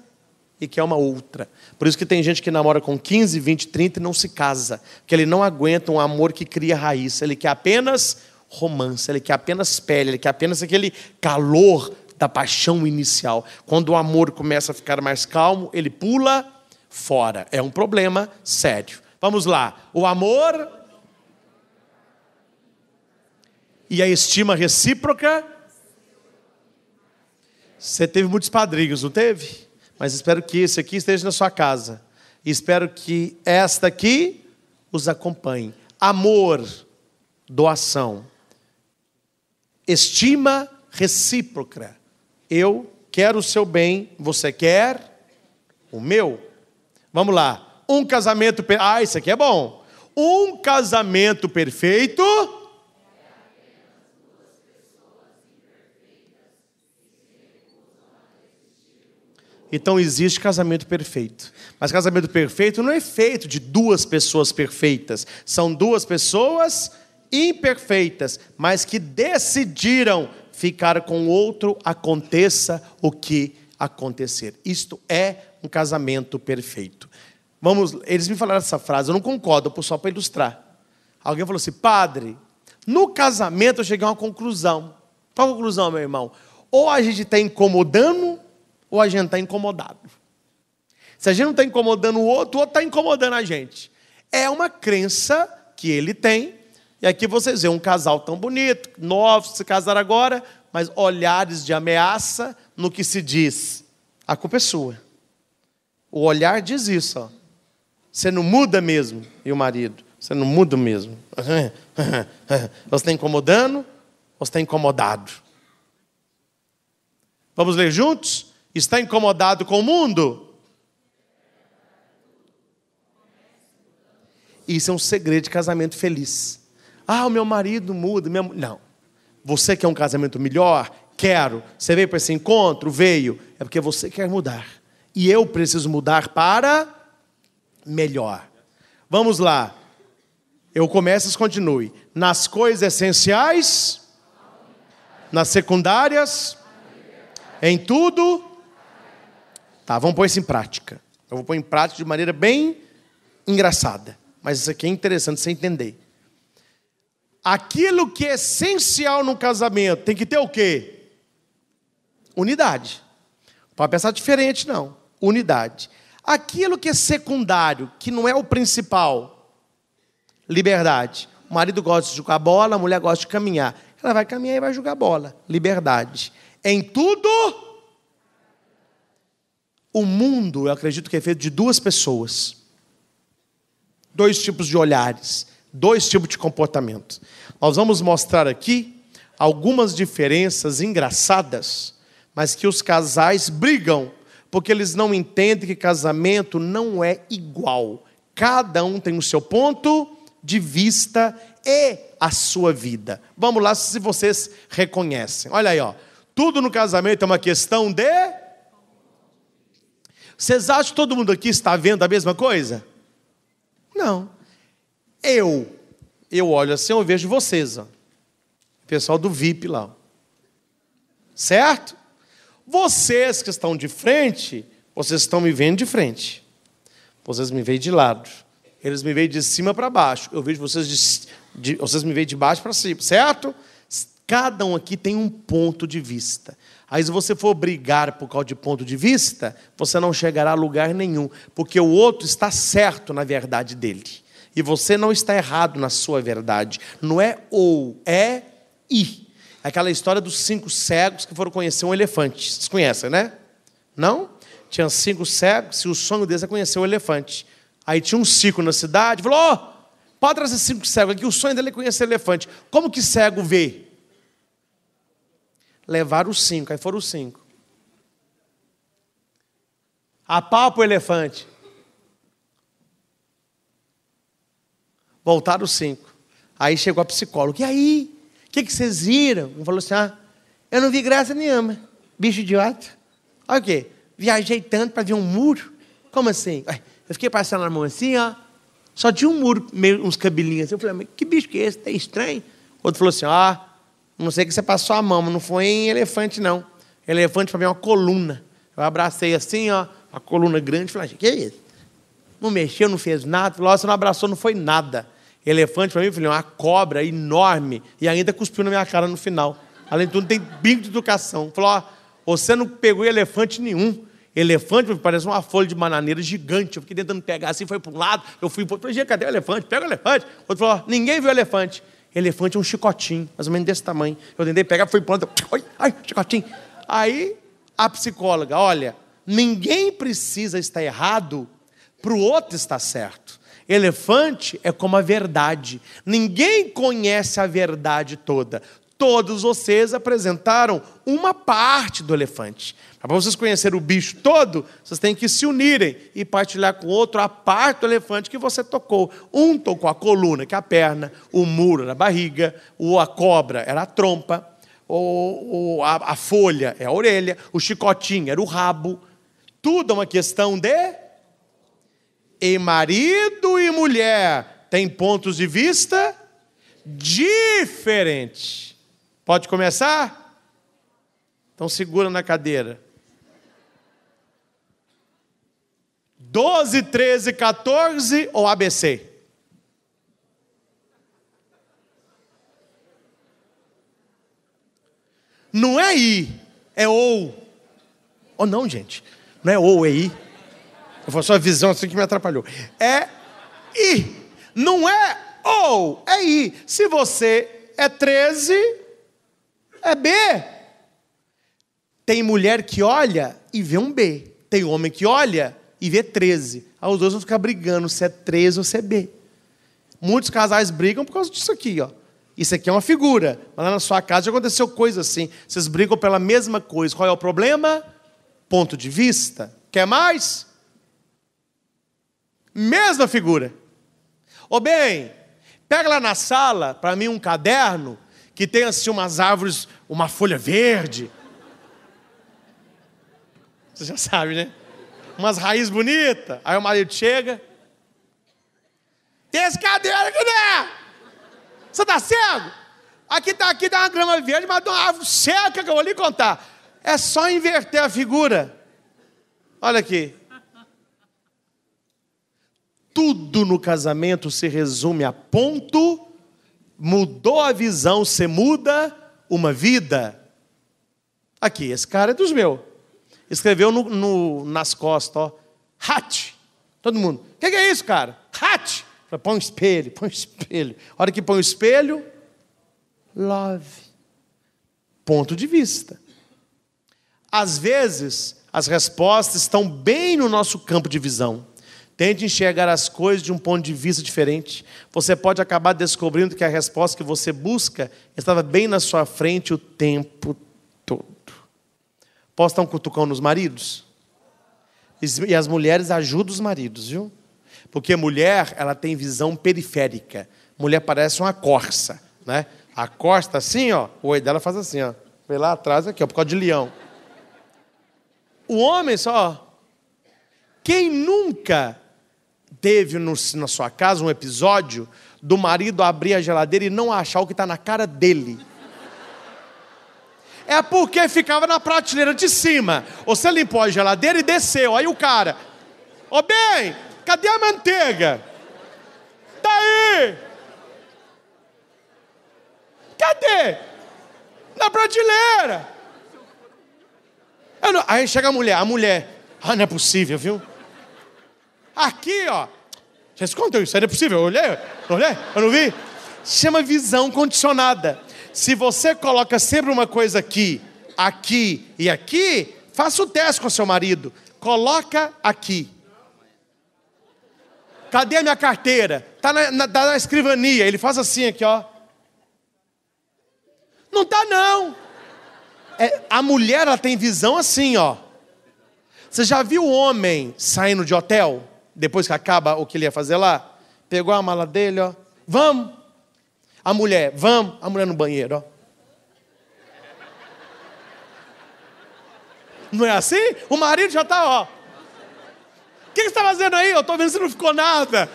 e quer uma outra. Por isso que tem gente que namora com 15, 20, 30 e não se casa. Porque ele não aguenta um amor que cria raiz. Ele quer apenas romance, ele quer apenas pele, ele quer apenas aquele calor da paixão inicial. Quando o amor começa a ficar mais calmo, ele pula fora. É um problema sério. Vamos lá. O amor e a estima recíproca. Você teve muitos padrinhos, não teve? Mas espero que esse aqui esteja na sua casa. E espero que esta aqui os acompanhe. Amor, doação. Estima recíproca. Eu quero o seu bem, você quer o meu. Vamos lá. Um casamento. Per... Ah, isso aqui é bom. Um casamento perfeito. Então existe casamento perfeito. Mas casamento perfeito não é feito de duas pessoas perfeitas. São duas pessoas imperfeitas, mas que decidiram ficar com outro, aconteça o que acontecer. Isto é um casamento perfeito. Vamos, eles me falaram essa frase, eu não concordo, Eu só para ilustrar. Alguém falou assim: "Padre, no casamento eu cheguei a uma conclusão. Qual a conclusão, meu irmão? Ou a gente está incomodando, ou a gente está incomodado. Se a gente não está incomodando o outro, o outro está incomodando a gente. É uma crença que ele tem. E aqui vocês veem um casal tão bonito, novos, se casaram agora, mas olhares de ameaça no que se diz. A culpa é sua. O olhar diz isso. Ó. Você não muda mesmo. E o marido? Você não muda mesmo. Você está incomodando ou está incomodado? Vamos ler juntos? Está incomodado com o mundo? Isso é um segredo de casamento feliz. Ah, o meu marido muda. Minha... Não. Você quer um casamento melhor? Quero. Você veio para esse encontro? Veio. É porque você quer mudar. E eu preciso mudar para melhor. Vamos lá. Eu começo e continue. Nas coisas essenciais, nas secundárias, em tudo. Tá, vamos pôr isso em prática. Eu vou pôr em prática de maneira bem engraçada. Mas isso aqui é interessante você entender. Aquilo que é essencial no casamento tem que ter o quê? Unidade. para pode pensar diferente, não. Unidade. Aquilo que é secundário, que não é o principal, liberdade. O marido gosta de jogar bola, a mulher gosta de caminhar. Ela vai caminhar e vai jogar bola. Liberdade. Em tudo. O mundo, eu acredito que é feito de duas pessoas. Dois tipos de olhares, dois tipos de comportamento. Nós vamos mostrar aqui algumas diferenças engraçadas, mas que os casais brigam porque eles não entendem que casamento não é igual. Cada um tem o seu ponto de vista e a sua vida. Vamos lá se vocês reconhecem. Olha aí, ó. Tudo no casamento é uma questão de Vocês acham que todo mundo aqui está vendo a mesma coisa? Não. Eu eu olho assim, eu vejo vocês, ó. O pessoal do VIP lá. Certo? Vocês que estão de frente, vocês estão me vendo de frente. Vocês me veem de lado. Eles me veem de cima para baixo. Eu vejo vocês de, de vocês me veem de baixo para cima, certo? Cada um aqui tem um ponto de vista. Aí, se você for brigar por causa de ponto de vista, você não chegará a lugar nenhum, porque o outro está certo na verdade dele. E você não está errado na sua verdade. Não é ou, é e. Aquela história dos cinco cegos que foram conhecer um elefante. Vocês conhecem, né? Não? Tinha cinco cegos e o sonho deles é conhecer um elefante. Aí tinha um ciclo na cidade, falou: ó, oh, pode trazer cinco cegos aqui, o sonho dele é conhecer o elefante. Como que cego vê? Levaram os cinco, aí foram os cinco. Apalpa o elefante. Voltaram os cinco. Aí chegou a psicóloga. E aí? que, que vocês viram? Ele falou assim: ah, eu não vi graça nenhuma. Bicho idiota. Olha o quê? Viajei tanto para ver um muro. Como assim? Eu fiquei passando a mão assim, ó. Só tinha um muro, meio, uns cabelinhos assim. Eu falei, mas que bicho que é esse? Tem tá estranho. Outro falou assim: ó, não sei que você passou a mão, mas não foi em elefante, não. Elefante para ver uma coluna. Eu abracei assim, ó, a coluna grande, falei, ah, que é isso? Não mexeu, não fez nada. Falou, você não abraçou, não foi nada. Elefante, para mim, filho, é uma cobra enorme e ainda cuspiu na minha cara no final. Além de tudo, tem bico de educação. Falou: ó, você não pegou elefante nenhum. Elefante parece uma folha de bananeira gigante. Eu fiquei tentando pegar assim, foi para um lado, eu fui para outro. Falei, cadê o elefante? Pega o elefante. Outro falou: ninguém viu elefante. Elefante é um chicotinho, mais ou menos desse tamanho. Eu tentei pegar, fui planta. Ai, ai, chicotinho. Aí a psicóloga: olha, ninguém precisa estar errado para o outro estar certo. Elefante é como a verdade. Ninguém conhece a verdade toda. Todos vocês apresentaram uma parte do elefante. para vocês conhecerem o bicho todo, vocês têm que se unirem e partilhar com outro a parte do elefante que você tocou. Um tocou a coluna, que é a perna, o muro era a barriga, ou a cobra era a trompa, ou, ou a, a folha é a orelha, o chicotinho era o rabo. Tudo é uma questão de e marido e mulher têm pontos de vista diferentes. Pode começar? Então segura na cadeira. 12, 13, 14 ou ABC? Não é I, é ou. Ou oh, não, gente. Não é ou, é I. Foi só a visão assim que me atrapalhou. É I. Não é ou, é I. Se você é 13, é B. Tem mulher que olha e vê um B. Tem homem que olha e vê 13. Aí os dois vão ficar brigando se é 13 ou se é B. Muitos casais brigam por causa disso aqui, ó. Isso aqui é uma figura. Mas lá na sua casa já aconteceu coisa assim. Vocês brigam pela mesma coisa. Qual é o problema? Ponto de vista. Quer mais? Mesma figura. Ô bem, pega lá na sala, para mim, um caderno que tem assim umas árvores, uma folha verde. Você já sabe, né? Umas raízes bonitas. Aí o marido chega. Tem esse caderno aqui, né? Você tá cego? Aqui tá aqui, dá tá uma grama verde, mas dá uma árvore seca que eu vou lhe contar. É só inverter a figura. Olha aqui tudo no casamento se resume a ponto, mudou a visão, você muda uma vida. Aqui, esse cara é dos meus. Escreveu no, no, nas costas, ó. Hat. Todo mundo. O que, que, é isso, cara? Hat. Põe um espelho, põe um espelho. A hora que põe o um espelho, love. Ponto de vista. Às vezes, as respostas estão bem no nosso campo de visão. Tente enxergar as coisas de um ponto de vista diferente. Você pode acabar descobrindo que a resposta que você busca estava bem na sua frente o tempo todo. Posso dar um cutucão nos maridos? E as mulheres ajudam os maridos, viu? Porque mulher, ela tem visão periférica. Mulher parece uma corça, né? A costa assim, ó, o oi dela faz assim, ó. Vem lá atrás aqui, ó, por causa de leão. O homem só, quem nunca teve no, na sua casa um episódio do marido abrir a geladeira e não achar o que está na cara dele. É porque ficava na prateleira de cima. Você limpou a geladeira e desceu. Aí o cara, ô oh, bem, cadê a manteiga? Tá aí! Cadê? Na prateleira! Não... Aí chega a mulher, a mulher, ah, não é possível, viu? Aqui, ó. Vocês contam isso? Era possível. Eu olhei, olhei, eu não vi. Chama visão condicionada. Se você coloca sempre uma coisa aqui, aqui e aqui, faça o teste com seu marido. Coloca aqui. Cadê a minha carteira? Tá na, na, tá na escrivania. Ele faz assim aqui, ó. Não tá não. É, a mulher ela tem visão assim, ó. Você já viu o homem saindo de hotel? depois que acaba o que ele ia fazer lá, pegou a mala dele, ó, vamos. A mulher, vamos. A mulher no banheiro, ó. Não é assim? O marido já está, ó. O que, que você está fazendo aí? Eu estou vendo que não ficou nada.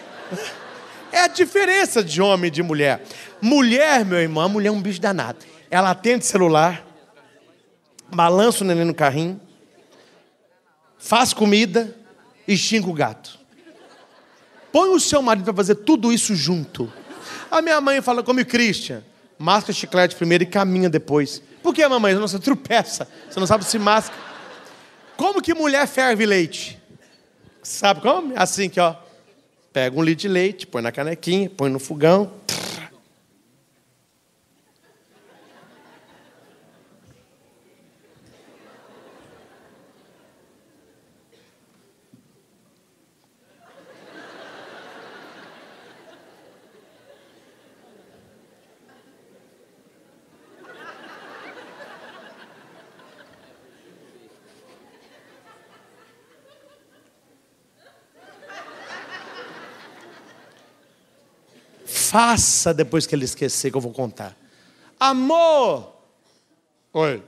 É a diferença de homem e de mulher. Mulher, meu irmão, a mulher é um bicho danado. Ela atende celular, balança o neném no carrinho, faz comida e xinga o gato põe o seu marido para fazer tudo isso junto. A minha mãe fala como Christian, masca chiclete primeiro e caminha depois. Por que, mamãe? Você tropeça, você não sabe se masca. Como que mulher ferve leite? Sabe como? Assim que, ó. Pega um litro de leite, põe na canequinha, põe no fogão, faça depois que ele esquecer que eu vou contar. Amor! Oi.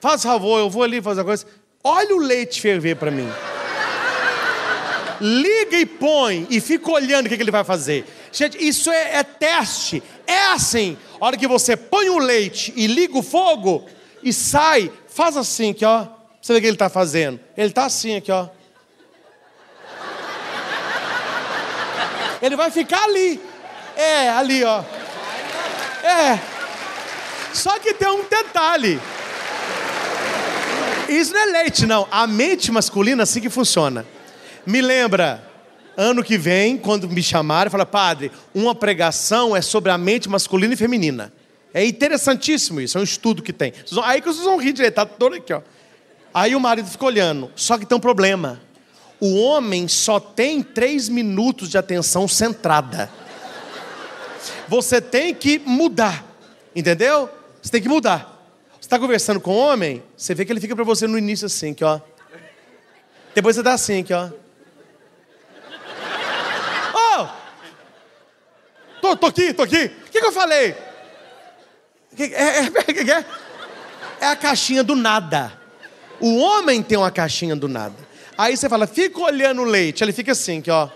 Faz favor, eu vou ali fazer uma coisa. Olha o leite ferver para mim. Liga e põe e fica olhando o que, que ele vai fazer. Gente, isso é, é teste. É assim. A hora que você põe o leite e liga o fogo e sai, faz assim aqui, ó. Você vê o que ele está fazendo. Ele está assim aqui, ó. Ele vai ficar ali. É, ali, ó. É. Só que tem um detalhe. Isso não é leite, não. A mente masculina assim que funciona. Me lembra, ano que vem, quando me chamaram, fala, padre, uma pregação é sobre a mente masculina e feminina. É interessantíssimo isso, é um estudo que tem. Aí que vocês vão rir direito, tá todo aqui, ó. Aí o marido ficou olhando, só que tem um problema o homem só tem três minutos de atenção centrada. Você tem que mudar, entendeu? Você tem que mudar. Você está conversando com o homem, você vê que ele fica para você no início assim, aqui, ó. Depois você dá assim, aqui, ó. Oh! Tô, tô aqui, tô aqui. O que, que eu falei? É, é, é, é a caixinha do nada. O homem tem uma caixinha do nada. Aí você fala, fica olhando o leite. Ele fica assim, aqui, ó.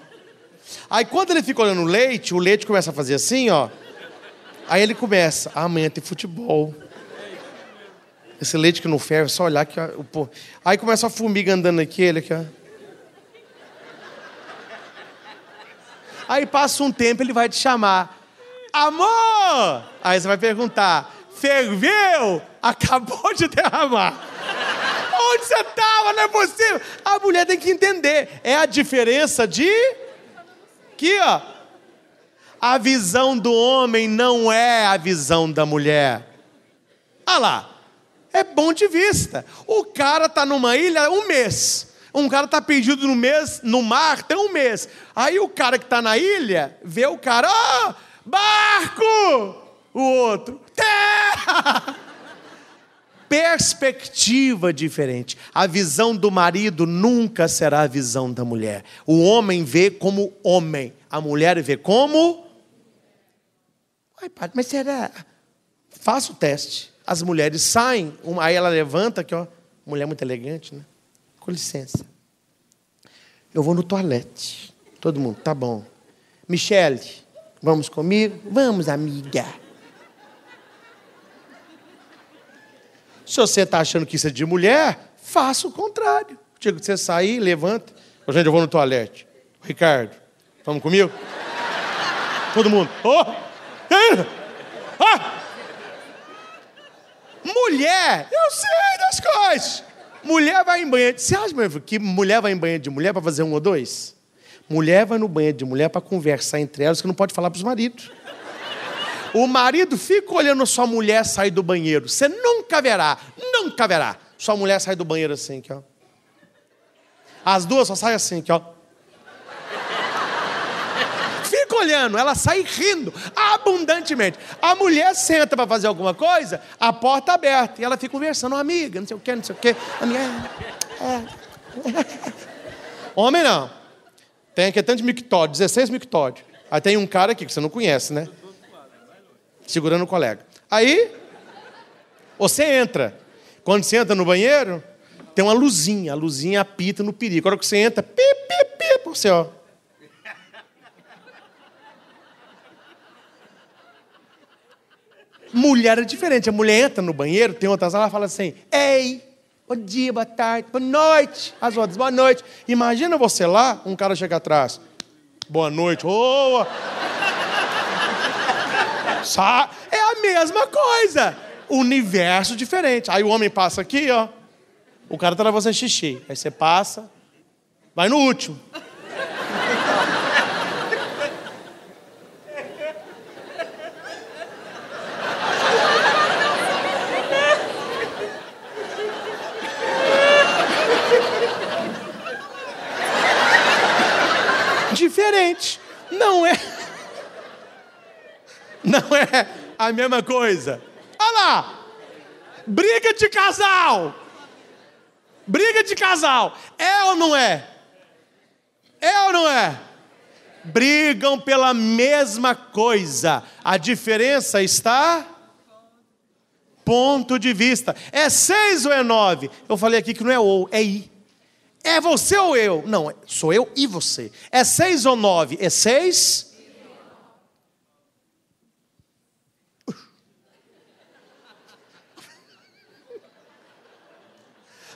Aí quando ele fica olhando o leite, o leite começa a fazer assim, ó. Aí ele começa, amanhã tem futebol. Esse leite que não ferve, é só olhar que o pô. Aí começa a formiga andando aqui, ele aqui, ó. Aí passa um tempo, ele vai te chamar. Amor! Aí você vai perguntar: ferveu? Acabou de derramar onde você estava? Não é possível. A mulher tem que entender. É a diferença de. Aqui, ó. A visão do homem não é a visão da mulher. Olha lá. É bom de vista. O cara tá numa ilha um mês. Um cara tá perdido no mês, no mar, tem um mês. Aí o cara que tá na ilha vê o cara, ó, oh, barco! O outro, terra! perspectiva diferente. A visão do marido nunca será a visão da mulher. O homem vê como homem, a mulher vê como. Ai, padre, mas será? Faça o teste. As mulheres saem, aí ela levanta aqui, ó. Mulher muito elegante, né? Com licença. Eu vou no toilette. Todo mundo, tá bom. Michele, vamos comigo? Vamos, amiga. Se você está achando que isso é de mulher, faça o contrário. Digo, você sair, levanta. Ô, gente, eu vou no toalete. Ricardo, vamos comigo? Todo mundo. Oh! Ah! Mulher, eu sei das coisas. Mulher vai em banheiro. Você acha meu, que mulher vai em banheiro de mulher para fazer um ou dois? Mulher vai no banheiro de mulher para conversar entre elas que não pode falar para os maridos. O marido fica olhando sua mulher sair do banheiro. Você nunca verá, nunca verá. Sua mulher sai do banheiro assim, aqui, ó. As duas só saem assim, aqui, ó. Fica olhando, ela sai rindo abundantemente. A mulher senta para fazer alguma coisa, a porta aberta. E ela fica conversando, amiga, não sei o quê, não sei o quê. A é, é. Homem não. Tem aqui tanto de mictódio, 16 mictórios. Aí tem um cara aqui que você não conhece, né? segurando o colega. Aí, você entra. Quando você entra no banheiro, tem uma luzinha. A luzinha apita no perigo. Agora que você entra, pi pi, por você, ó. Mulher é diferente. A mulher entra no banheiro, tem outras, sala, fala assim: Ei, bom dia, boa tarde, boa noite. As outras, boa noite. Imagina você lá, um cara chega atrás. Boa noite. Oh, é a mesma coisa. Universo diferente. Aí o homem passa aqui, ó. O cara tá você xixi. Aí você passa, vai no último. diferente. Não é. Não é a mesma coisa. Olha lá! Briga de casal! Briga de casal! É ou não é? É ou não é? Brigam pela mesma coisa. A diferença está ponto de vista. É seis ou é nove? Eu falei aqui que não é ou, é i. É você ou eu? Não, sou eu e você. É seis ou nove? É seis?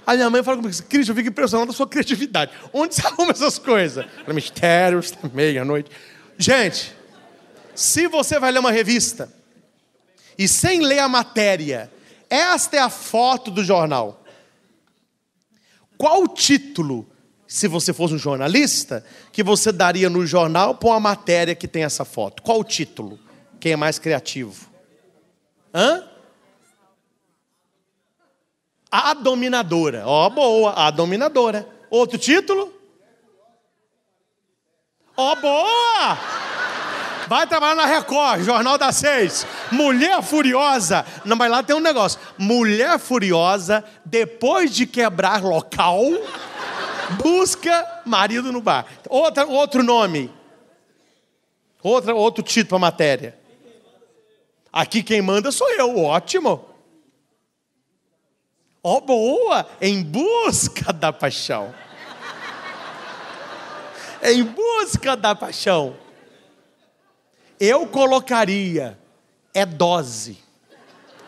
A minha mãe fala comigo assim, Cris, eu fico impressionado da sua criatividade. Onde você arruma essas coisas? Para mistérios, tá meia-noite. Gente, se você vai ler uma revista e sem ler a matéria, esta é a foto do jornal. Qual o título, se você fosse um jornalista, que você daria no jornal para uma matéria que tem essa foto? Qual o título? Quem é mais criativo? Hã? A dominadora. Ó, oh, boa, a dominadora. Outro título? Ó, oh, boa! Vai trabalhar na Record, Jornal da Seis. Mulher Furiosa. Não, mas lá tem um negócio. Mulher Furiosa, depois de quebrar local, busca marido no bar. Outra, outro nome. Outra, outro título para matéria. Aqui quem manda sou eu, ótimo. Ó oh, boa, em busca da paixão. em busca da paixão. Eu colocaria, é dose.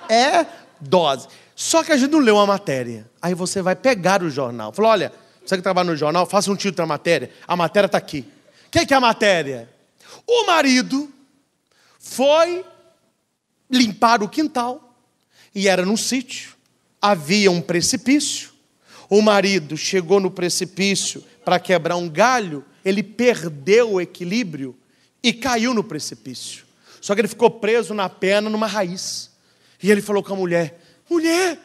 É dose. Só que a gente não leu a matéria. Aí você vai pegar o jornal. Fala, olha, você que trabalha no jornal, faça um título da matéria. A matéria está aqui. O que, que é a matéria? O marido foi limpar o quintal e era num sítio havia um precipício. O marido chegou no precipício para quebrar um galho, ele perdeu o equilíbrio e caiu no precipício. Só que ele ficou preso na perna numa raiz. E ele falou com a mulher: Mulher,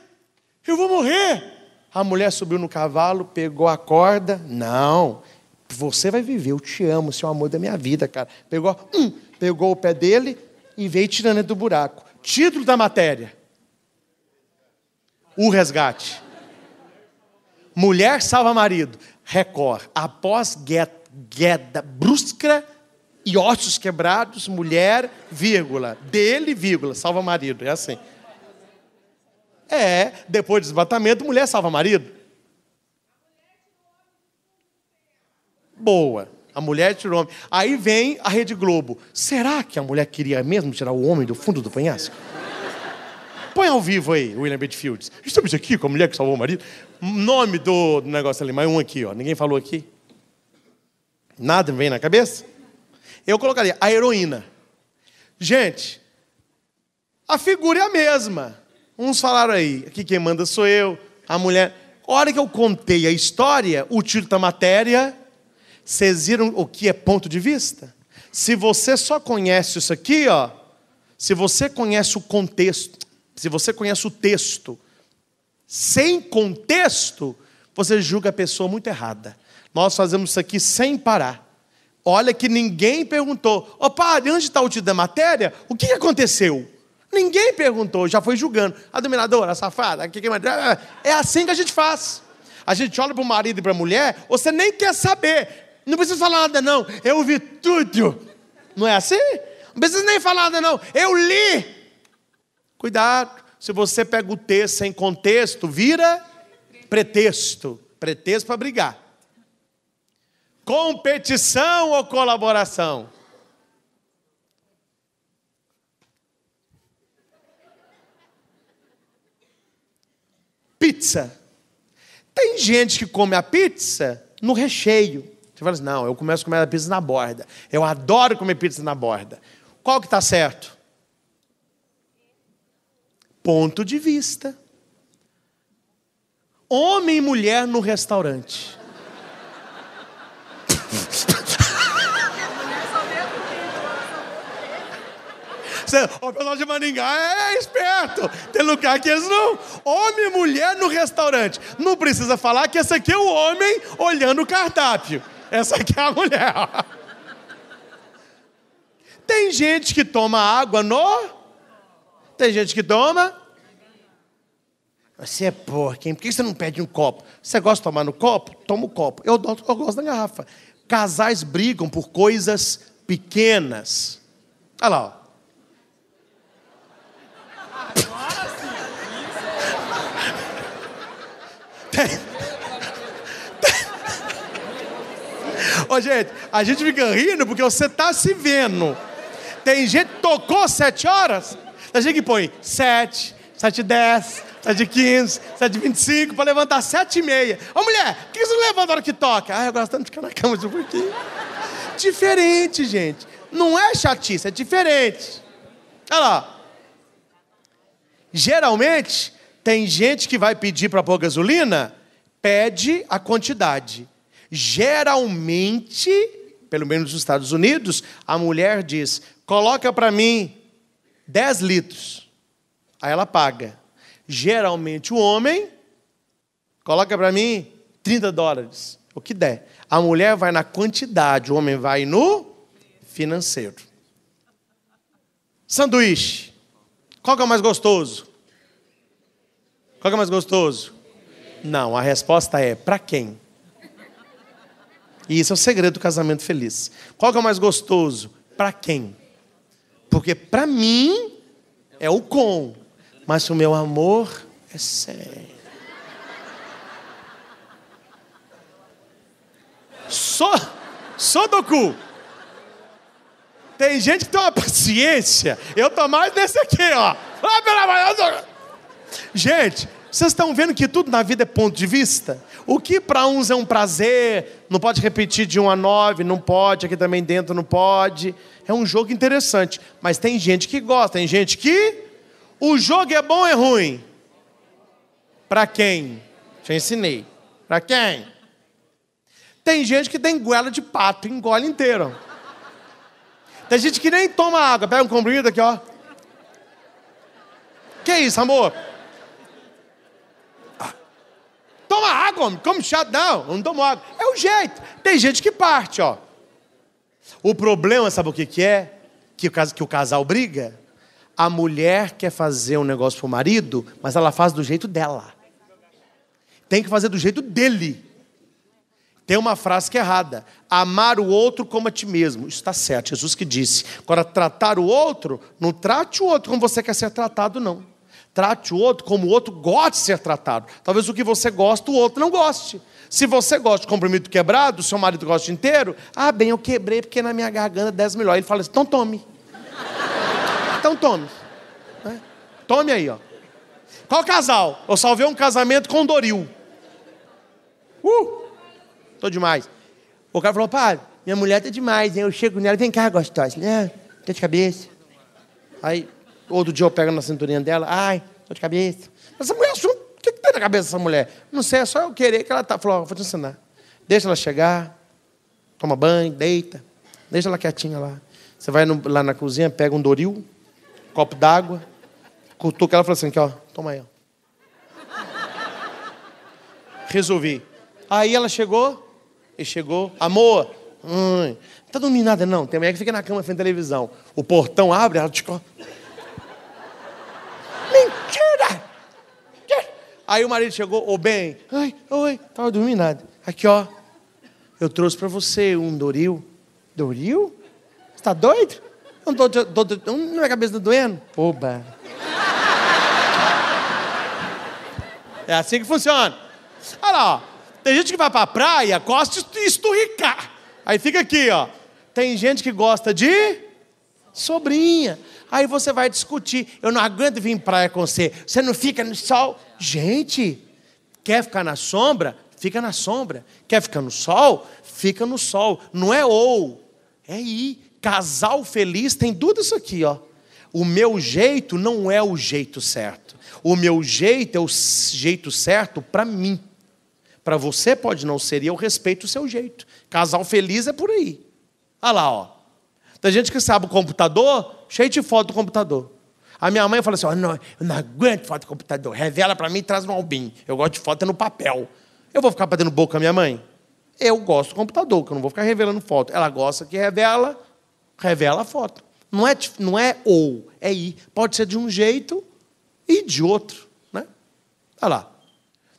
eu vou morrer. A mulher subiu no cavalo, pegou a corda. Não, você vai viver, eu te amo, você é o amor da minha vida, cara. Pegou, hum, pegou o pé dele e veio tirando ele do buraco. Título da matéria: o resgate. Mulher salva marido. Record. Após gueda brusca e ossos quebrados, mulher, vírgula. Dele, vírgula, salva marido. É assim. É, depois do desmatamento, mulher salva marido. Boa. A mulher tira o homem. Aí vem a Rede Globo. Será que a mulher queria mesmo tirar o homem do fundo do penhasco? Põe ao vivo aí, William Bedfield. Estamos aqui com a mulher que salvou o marido. Nome do, negócio ali, mais um aqui, ó. Ninguém falou aqui? Nada vem na cabeça? Eu colocaria a heroína. Gente, a figura é a mesma. Uns falaram aí, aqui quem manda sou eu, a mulher. A hora que eu contei a história, o título da matéria, vocês viram o que é ponto de vista? Se você só conhece isso aqui, ó, se você conhece o contexto, se você conhece o texto sem contexto, você julga a pessoa muito errada. Nós fazemos isso aqui sem parar. Olha que ninguém perguntou. Ô padre, onde está o título tipo da matéria, o que aconteceu? Ninguém perguntou, já foi julgando. A dominadora, a safada, que, que, ah, é assim que a gente faz. A gente olha para o marido e para a mulher, você nem quer saber. Não precisa falar nada, não. Eu vi tudo. Não é assim? Não precisa nem falar nada, não. Eu li. Cuidado, se você pega o texto sem contexto, vira pretexto pretexto para brigar. Competição ou colaboração? Pizza. Tem gente que come a pizza no recheio. Você fala assim: não, eu começo a comer a pizza na borda. Eu adoro comer pizza na borda. Qual que está certo? ponto de vista. Homem e mulher no restaurante. O pessoal de Maringá é esperto. Tem lugar que eles não. Homem e mulher no restaurante. Não precisa falar que esse aqui é o homem olhando o cardápio. Essa aqui é a mulher. Tem gente que toma água no tem gente que toma. Você é porca, hein? Por que você não pede um copo? Você gosta de tomar no copo? Toma o um copo. Eu, eu gosto da garrafa. Casais brigam por coisas pequenas. Olha lá, ó. Ô, gente, a gente fica rindo porque você tá se vendo. Tem gente que tocou sete horas. Tem gente que põe 7, 7 e 10, 7 15, 7 25 para levantar 7 e meia. Ô mulher, por que você não levanta a hora que toca? Ah, eu gosto tanto de ficar na cama de um pouquinho. diferente, gente. Não é chatice, é diferente. Olha lá. Geralmente, tem gente que vai pedir para pôr gasolina, pede a quantidade. Geralmente, pelo menos nos Estados Unidos, a mulher diz: coloca para mim 10 litros. Aí ela paga. Geralmente o homem, coloca para mim, 30 dólares, o que der. A mulher vai na quantidade, o homem vai no financeiro. Sanduíche. Qual que é o mais gostoso? Qual que é o mais gostoso? Não, a resposta é para quem? E isso é o segredo do casamento feliz. Qual que é o mais gostoso? Para quem? Porque para mim é o com, mas o meu amor é sem. Só, só do cu. Tem gente que tem uma paciência. Eu tô mais nesse aqui, ó. Ah, gente, vocês estão vendo que tudo na vida é ponto de vista? O que para uns é um prazer, não pode repetir de 1 a 9, não pode, aqui também dentro não pode. É um jogo interessante, mas tem gente que gosta, tem gente que. O jogo é bom ou é ruim? Para quem? Já ensinei. Para quem? Tem gente que tem goela de pato, engole inteiro. Tem gente que nem toma água, pega um comprimido aqui, ó. Que isso, amor? Toma água, homem. Como chato, não. Eu não tomo água. É o jeito. Tem gente que parte, ó. O problema, sabe o que, que é? Que o, que o casal briga? A mulher quer fazer um negócio pro marido, mas ela faz do jeito dela. Tem que fazer do jeito dele. Tem uma frase que é errada. Amar o outro como a ti mesmo. Isso está certo, Jesus que disse. Agora, tratar o outro, não trate o outro como você quer ser tratado, não. Trate o outro como o outro gosta de ser tratado. Talvez o que você gosta, o outro não goste. Se você gosta de comprimido quebrado, seu marido gosta inteiro, ah, bem, eu quebrei porque na minha garganta 10 melhor. Ele fala assim, então tome. então tome. É? Tome aí, ó. Qual casal? Eu salvei um casamento com Doril. Uh! Tô demais. O cara falou, pá, minha mulher tá demais, hein? Eu chego nela, vem cá, gostosa, né? Tá de cabeça. Aí, Outro dia eu pego na cinturinha dela, ai, dor de cabeça. Essa mulher achou, o que, que tem na cabeça dessa mulher? Não sei, é só eu querer que ela tá. Falou, vou te ensinar. Deixa ela chegar, toma banho, deita. Deixa ela quietinha lá. Você vai no, lá na cozinha, pega um doril, um copo d'água, cutuca ela e fala assim, aqui, ó, toma aí, ó. Resolvi. Aí ela chegou, e chegou, amor, hum, não tá dormindo nada não, tem mulher que fica na cama frente à televisão. O portão abre, ela te... Mentira! Aí o marido chegou, ô oh, bem, ai, oi, tava dormindo nada. Aqui, ó, eu trouxe para você um Doril. Doril? Você tá doido? Não, tô, tô, tô, é cabeça do tá doendo? Oba. É assim que funciona. Olha lá, ó. Tem gente que vai pra praia, gosta de esturricar. Aí fica aqui, ó. Tem gente que gosta de Sobrinha. Aí você vai discutir. Eu não aguento vir em praia com você. Você não fica no sol. Gente, quer ficar na sombra? Fica na sombra. Quer ficar no sol? Fica no sol. Não é ou. É ir. Casal feliz tem tudo isso aqui, ó. O meu jeito não é o jeito certo. O meu jeito é o jeito certo para mim. Para você pode não ser, e eu respeito o seu jeito. Casal feliz é por aí. Olha lá, ó. Tem gente que sabe o computador, cheio de foto do computador. A minha mãe fala assim: oh, não, eu não aguento foto do computador, revela para mim e traz no albim. Eu gosto de foto no papel. Eu vou ficar batendo boca a minha mãe? Eu gosto do computador, que eu não vou ficar revelando foto. Ela gosta que revela, revela a foto. Não é, não é ou, é i. Pode ser de um jeito e de outro. Né? Olha lá.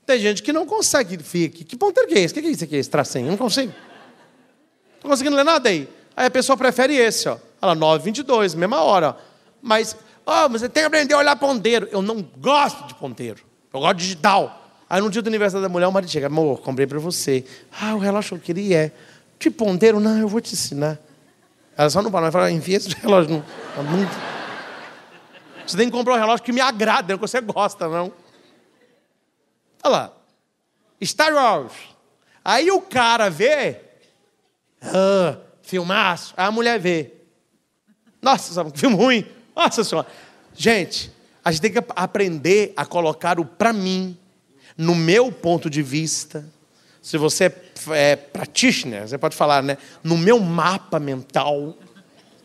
Tem gente que não consegue. Fica, que ponteiro é que é esse? O que é isso aqui, esse tracinho? Eu não consigo. Não estou conseguindo ler nada aí. Aí a pessoa prefere esse, ó. Ela, 9,22, mesma hora. Mas, ó, oh, você tem que aprender a olhar ponteiro. Eu não gosto de ponteiro. Eu gosto de digital. Aí no dia do aniversário da mulher, o marido chega, amor, comprei para você. Ah, o relógio que eu queria é. De ponteiro? Não, eu vou te ensinar. Ela só não fala, mas fala, enfia esse relógio. Não, tá muito... Você tem que comprar um relógio que me agrada, é que você gosta, não. Olha lá. Star Wars. Aí o cara vê. Ah, filmaço, a mulher vê. Nossa, filme ruim. Nossa Senhora. Gente, a gente tem que aprender a colocar o para mim, no meu ponto de vista. Se você é, é practitioner, né, você pode falar, né? No meu mapa mental.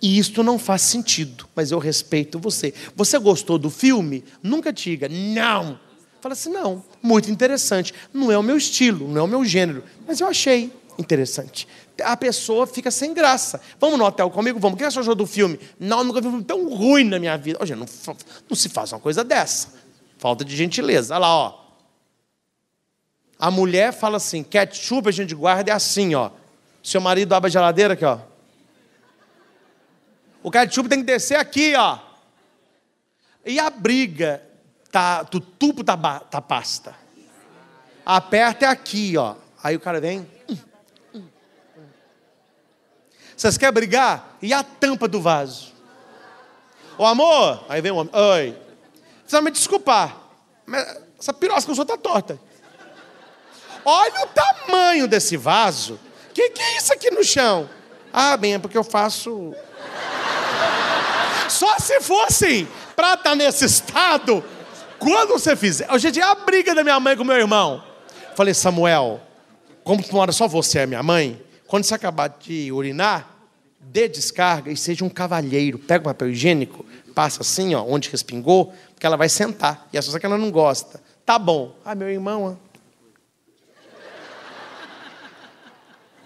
E isto não faz sentido, mas eu respeito você. Você gostou do filme? Nunca diga, não. Fala assim, não, muito interessante. Não é o meu estilo, não é o meu gênero, mas eu achei interessante. A pessoa fica sem graça. Vamos no hotel comigo? Vamos. O que você achou do filme? Não, nunca vi um filme tão ruim na minha vida. Hoje não, não se faz uma coisa dessa. Falta de gentileza. Olha lá, ó. A mulher fala assim: ketchup a gente guarda é assim, ó. Seu marido abre a geladeira aqui, ó. O ketchup tem que descer aqui, ó. E a briga tá do tubo da, tá da tá pasta. Aperta é aqui, ó. Aí o cara vem. Vocês querem brigar? E a tampa do vaso? Ô amor, aí vem o homem, oi. Precisa me desculpar. Mas essa pirosca que eu tá torta. Olha o tamanho desse vaso. O que, que é isso aqui no chão? Ah, bem, é porque eu faço. Só se fosse pra estar tá nesse estado, quando você fizer. Gente, é a briga da minha mãe com meu irmão. Falei, Samuel, como tu mora só você é minha mãe, quando você acabar de urinar, dê descarga e seja um cavalheiro. Pega o papel higiênico, passa assim, ó, onde respingou, porque ela vai sentar. E essa é só que ela não gosta. Tá bom. Ah, meu irmão, ó.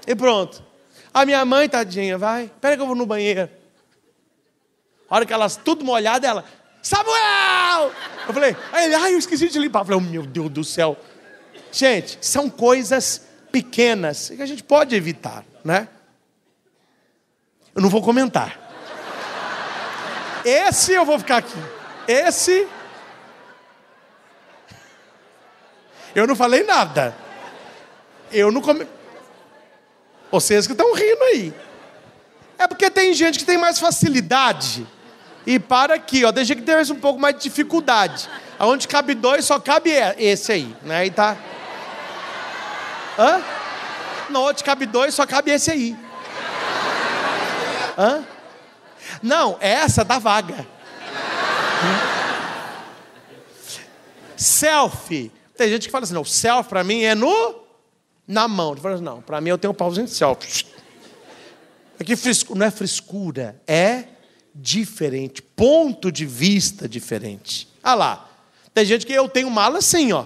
E pronto. A minha mãe, tadinha, vai. Pera que eu vou no banheiro. A hora que elas tudo molhada, ela. Samuel! Eu falei, ai, eu esqueci de limpar. Eu falei, oh, meu Deus do céu. Gente, são coisas pequenas que a gente pode evitar, né? Eu não vou comentar. Esse eu vou ficar aqui. Esse. Eu não falei nada. Eu não come... Vocês que estão rindo aí. É porque tem gente que tem mais facilidade. E para aqui, ó. Deixa que tem um pouco mais de dificuldade. Aonde cabe dois, só cabe esse aí, né? E tá. Hã? No outro cabe dois, só cabe esse aí. Hã? Não, é essa da vaga. selfie. Tem gente que fala assim, não, selfie para mim é no na mão. Tu fala assim, não, para mim eu tenho um pauzinho de selfie. Aqui é frisco, não é frescura, é diferente, ponto de vista diferente. Ah lá. Tem gente que eu tenho mala assim, ó.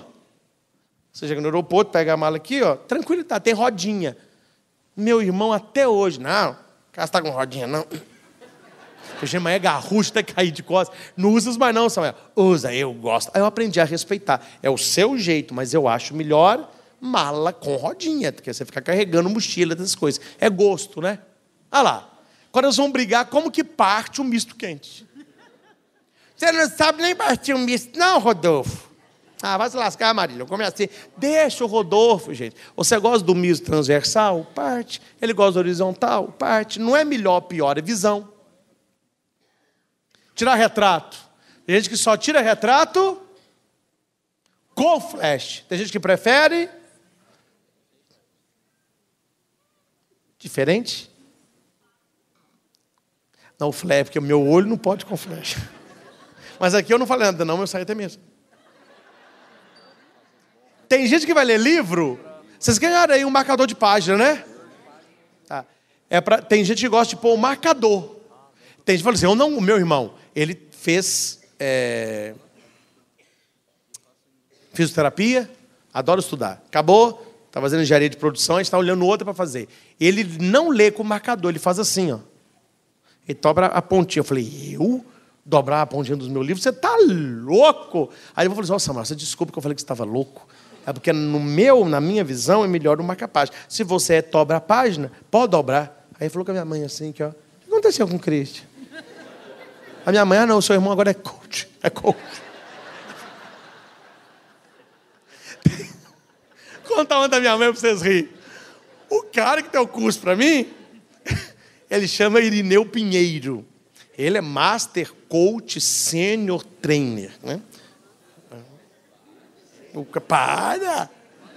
Você chega no aeroporto, pega a mala aqui, ó, Tranquilo tá, tem rodinha. Meu irmão até hoje, não, o cara está com rodinha, não. O Gema é garrucho até cair de costas. Não usa os mais não, Samuel. Usa, eu gosto. Aí eu aprendi a respeitar. É o seu jeito, mas eu acho melhor mala com rodinha, porque você ficar carregando mochila, essas coisas. É gosto, né? Olha lá. Quando eles vão brigar, como que parte o misto quente? Você não sabe nem partir o misto, não, Rodolfo. Ah, vai se lascar, Marília, como assim? Deixa o Rodolfo, gente. Você gosta do misto transversal? Parte. Ele gosta do horizontal? Parte. Não é melhor ou pior, é visão. Tirar retrato. Tem gente que só tira retrato com flash. Tem gente que prefere. Diferente? Não, flash, porque o meu olho não pode com flash. Mas aqui eu não falei nada, não, meu saí até mesmo. Tem gente que vai ler livro. Vocês ganharam aí um marcador de página, né? Tá. É pra, tem gente que gosta de pôr o um marcador. Tem gente que fala assim, eu não, o meu irmão, ele fez é, fisioterapia, adora estudar. Acabou, está fazendo engenharia de produção, a gente está olhando outra para fazer. Ele não lê com o marcador, ele faz assim, ó. Ele dobra a pontinha. Eu falei, eu? Dobrar a pontinha dos meus livros? Você está louco? Aí eu vou falar assim, nossa, oh, você desculpa que eu falei que você estava louco. É porque no meu, na minha visão, é melhor o marca-página. Se você é dobra a página, pode dobrar. Aí falou com a minha mãe assim, que ó, o que aconteceu com o Cristo? A minha mãe, ah não, o seu irmão agora é coach. É coach. Conta uma da minha mãe para vocês rirem. O cara que tem o curso para mim, ele chama Irineu Pinheiro. Ele é Master Coach Senior Trainer. Né? Para!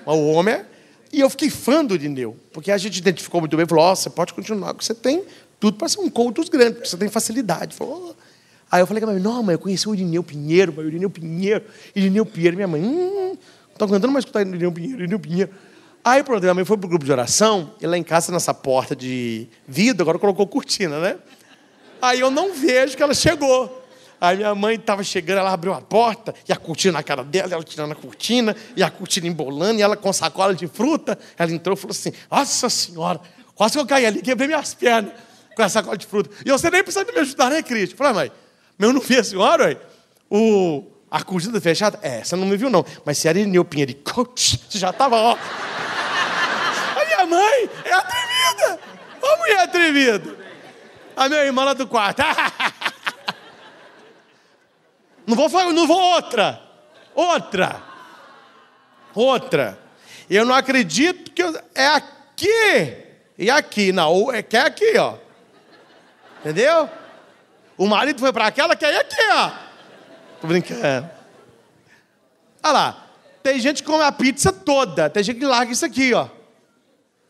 O homem. É-, e eu fiquei fã do Irineu, porque a gente identificou muito bem, falou: oh, você pode continuar, porque você tem tudo para ser um coach dos grandes, porque você tem facilidade. Falou, oh. Aí eu falei com a minha mãe: não, mãe, eu conheci o Irineu Pinheiro, o Irineu Pinheiro, Irineu Pinheiro. Minha mãe, hum, não cantando mais escutar Irineu Pinheiro, Irineu Pinheiro. Aí pronto, minha mãe foi pro grupo de oração, e lá em casa, nessa porta de vidro, agora colocou cortina, né? Aí eu não vejo que ela chegou. Aí minha mãe estava chegando, ela abriu a porta, e a cortina na cara dela, ela tirando a cortina, e a cortina embolando, e ela com sacola de fruta. Ela entrou e falou assim: Nossa Senhora, quase que eu caí ali, quebrei minhas pernas com a sacola de fruta. E você nem precisa me ajudar, né, Cris? Eu falei, mãe, ah, mas eu não vi a senhora, ué? O, a cortina fechada? É, você não me viu, não. Mas se era em Pinheiro coach, você já estava, ó. a minha mãe é atrevida! Ô mulher atrevida! A minha irmã lá do quarto. Não vou falar, não vou outra. Outra. Outra. Eu não acredito que eu, é aqui e aqui. Não, é que é aqui, ó. Entendeu? O marido foi para aquela, quer ir é aqui, ó. Tô brincando. Olha lá. Tem gente que come a pizza toda. Tem gente que larga isso aqui, ó.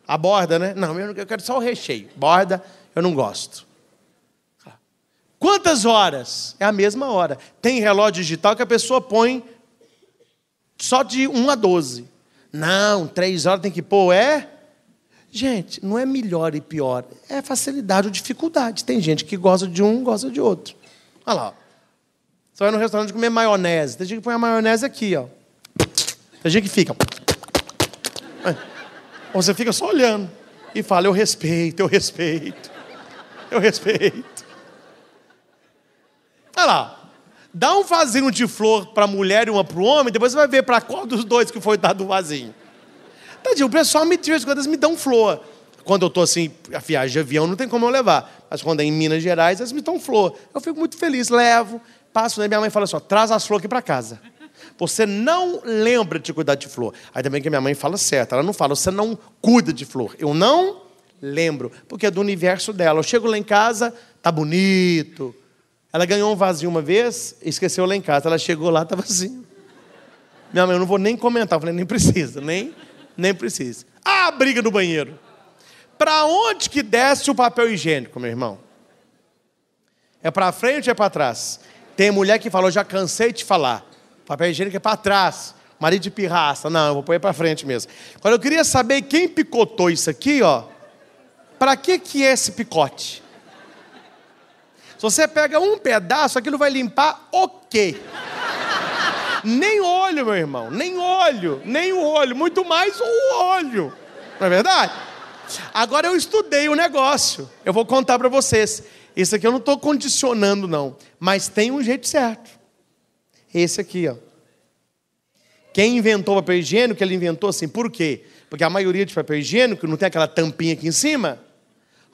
A borda, né? Não, eu quero só o recheio. Borda, eu não gosto. Quantas horas? É a mesma hora. Tem relógio digital que a pessoa põe só de 1 a 12. Não, 3 horas tem que pôr, é? Gente, não é melhor e pior, é facilidade ou dificuldade. Tem gente que gosta de um, gosta de outro. Olha lá. Você vai no restaurante comer maionese. Tem gente que põe a maionese aqui, ó. Tem gente que fica. Ou você fica só olhando e fala: Eu respeito, eu respeito, eu respeito. Olha lá. Dá um vasinho de flor para a mulher e uma para o homem, depois você vai ver para qual dos dois que foi dado o vasinho. Tadinho, o pessoal me tira, as me dão flor. Quando eu estou assim, a viagem de avião não tem como eu levar. Mas quando é em Minas Gerais, elas me dão flor. Eu fico muito feliz, levo, passo, né? Minha mãe fala assim: ó, traz as flores aqui para casa. Você não lembra de cuidar de flor. Aí também que minha mãe fala certo, ela não fala, você não cuida de flor. Eu não lembro, porque é do universo dela. Eu chego lá em casa, tá bonito, ela ganhou um vazio uma vez, esqueceu lá em casa. Ela chegou lá, estava assim. Minha mãe, eu não vou nem comentar. Eu falei, nem precisa, nem, nem precisa. Ah, briga no banheiro. Para onde que desce o papel higiênico, meu irmão? É para frente ou é para trás? Tem mulher que falou, já cansei de falar. Papel higiênico é para trás. Marido de pirraça. Não, eu vou pôr para frente mesmo. Agora eu queria saber quem picotou isso aqui, ó. Para que que é esse picote? Se você pega um pedaço, aquilo vai limpar o quê? nem olho, meu irmão, nem olho, nem o olho, muito mais o olho. Não é verdade? Agora eu estudei o negócio. Eu vou contar para vocês. Esse aqui eu não estou condicionando, não. Mas tem um jeito certo. Esse aqui, ó. Quem inventou o papel higiênico, ele inventou assim. Por quê? Porque a maioria de papel higiênico não tem aquela tampinha aqui em cima.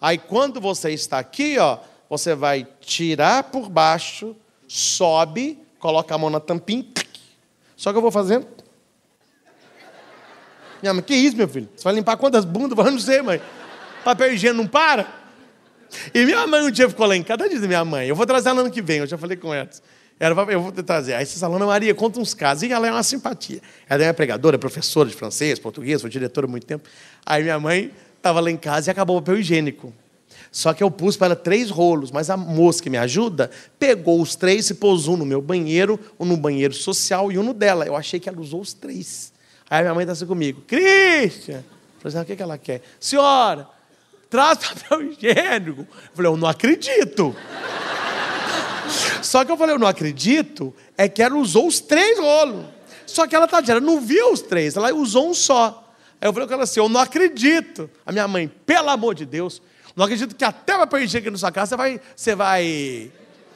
Aí quando você está aqui, ó, você vai tirar por baixo, sobe, coloca a mão na tampinha. Só que eu vou fazendo. Minha mãe, que isso, meu filho? Você vai limpar quantas bundas? Eu não sei, mãe. Papel higiênico não para? E minha mãe um dia ficou lá em casa, diz minha mãe, eu vou trazer ela ano que vem, eu já falei com ela. Era, eu vou trazer. Aí essa aluna Maria conta uns casos, e ela é uma simpatia. Ela é uma pregadora, professora de francês, português, foi diretora há muito tempo. Aí minha mãe estava lá em casa e acabou o papel higiênico. Só que eu pus para ela três rolos, mas a moça que me ajuda pegou os três e pôs um no meu banheiro, um no banheiro social e um no dela. Eu achei que ela usou os três. Aí minha mãe está assim comigo, Cristian! Falei assim, ah, o que, é que ela quer? Senhora, traz papel higiênico. Eu falei, eu não acredito. Só que eu falei, eu não acredito, é que ela usou os três rolos. Só que ela tá dizendo, ela não viu os três, ela usou um só. Aí eu falei com ela assim, eu não acredito. A minha mãe, pelo amor de Deus, não acredito que até uma perdida aqui na sua casa você vai, você vai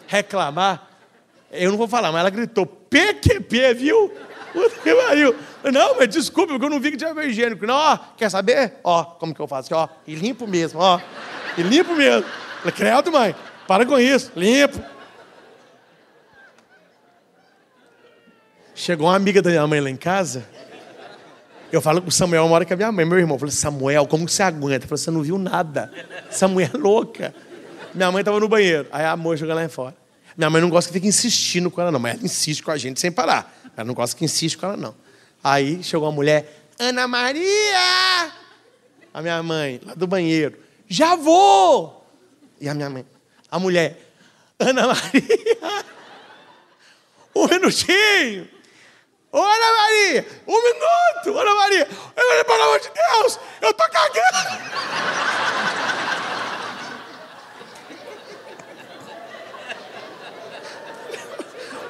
reclamar. Eu não vou falar, mas ela gritou: PQP, viu? Não, mas desculpa, porque eu não vi que tinha papel higiênico. Não, ó, quer saber? Ó, como que eu faço? Ó, e limpo mesmo, ó. E limpo mesmo. Falei, credo, mãe, para com isso, limpo. Chegou uma amiga da minha mãe lá em casa, eu falo com o Samuel uma hora que a minha mãe, meu irmão, falou: Samuel, como que você aguenta? Eu falei, você não viu nada. Essa mulher é louca. Minha mãe estava no banheiro. Aí a mãe joga lá fora. Minha mãe não gosta que fique insistindo com ela, não. Mas ela insiste com a gente sem parar. Ela não gosta que insiste com ela, não. Aí chegou a mulher, Ana Maria! A minha mãe, lá do banheiro, já vou! E a minha mãe, a mulher, Ana Maria! Um minutinho! Ora Maria, um minuto, ora Maria, eu, pelo amor de Deus, eu tô cagando.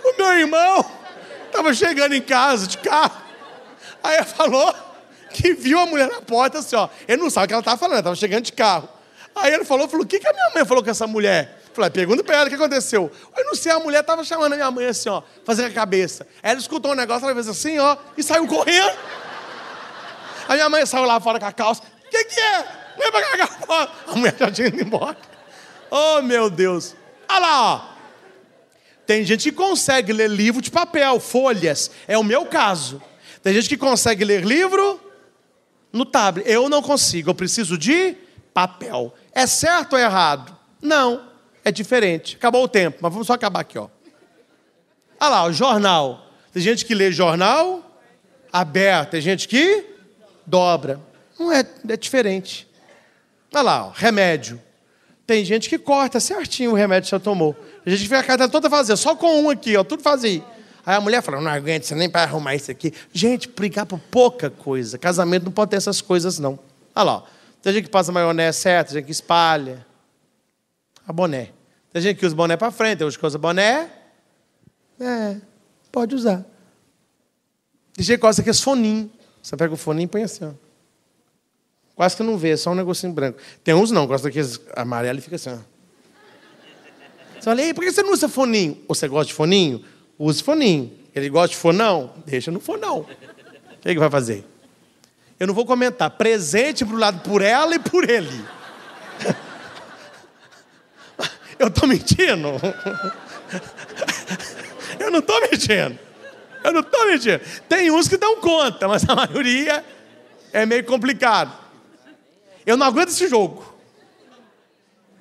o meu irmão tava chegando em casa de carro, aí ele falou que viu a mulher na porta assim, ó. Ele não sabe o que ela tava falando, ela tava chegando de carro. Aí ele falou, falou, o que, que a minha mãe falou com essa mulher? Falei, pergunta pra ela o que aconteceu. Eu não sei, a mulher tava chamando a minha mãe assim, ó, fazendo a cabeça. Ela escutou um negócio, ela fez assim, ó, e saiu correndo. A minha mãe saiu lá fora com a calça. O que, que é? Vem é pra cá, fora. A mulher já tinha ido embora. Oh, meu Deus. Olha lá, ó. Tem gente que consegue ler livro de papel, folhas. É o meu caso. Tem gente que consegue ler livro no tablet. Eu não consigo, eu preciso de papel. É certo ou errado? Não é diferente. Acabou o tempo, mas vamos só acabar aqui, ó. Olha lá, o jornal. Tem gente que lê jornal aberto, tem gente que dobra. Não é, é diferente. Olha lá, ó, remédio. Tem gente que corta certinho o remédio que você tomou. A gente fica a carta toda fazer, só com um aqui, ó, tudo fazer. Aí a mulher fala, não aguento, você nem vai arrumar isso aqui. Gente, brigar por pouca coisa. Casamento não pode ter essas coisas, não. Olha lá, ó. tem gente que passa maionese certa, tem gente que espalha. A boné. Tem gente que usa boné para frente, tem uns que usa boné. É, pode usar. Tem gente que usa aqueles é foninhos. Você pega o foninho e põe assim, ó. Quase que não vê, é só um negocinho branco. Tem uns não, gosta daqueles amarelos e fica assim, ó. Você fala, ei, por que você não usa foninho? Ou você gosta de foninho? Use foninho. Ele gosta de fonão? Deixa no fonão. O que, é que vai fazer? Eu não vou comentar. Presente pro lado por ela e por ele. Eu estou mentindo? Eu não estou mentindo. Eu não estou mentindo. Tem uns que dão conta, mas a maioria é meio complicado. Eu não aguento esse jogo.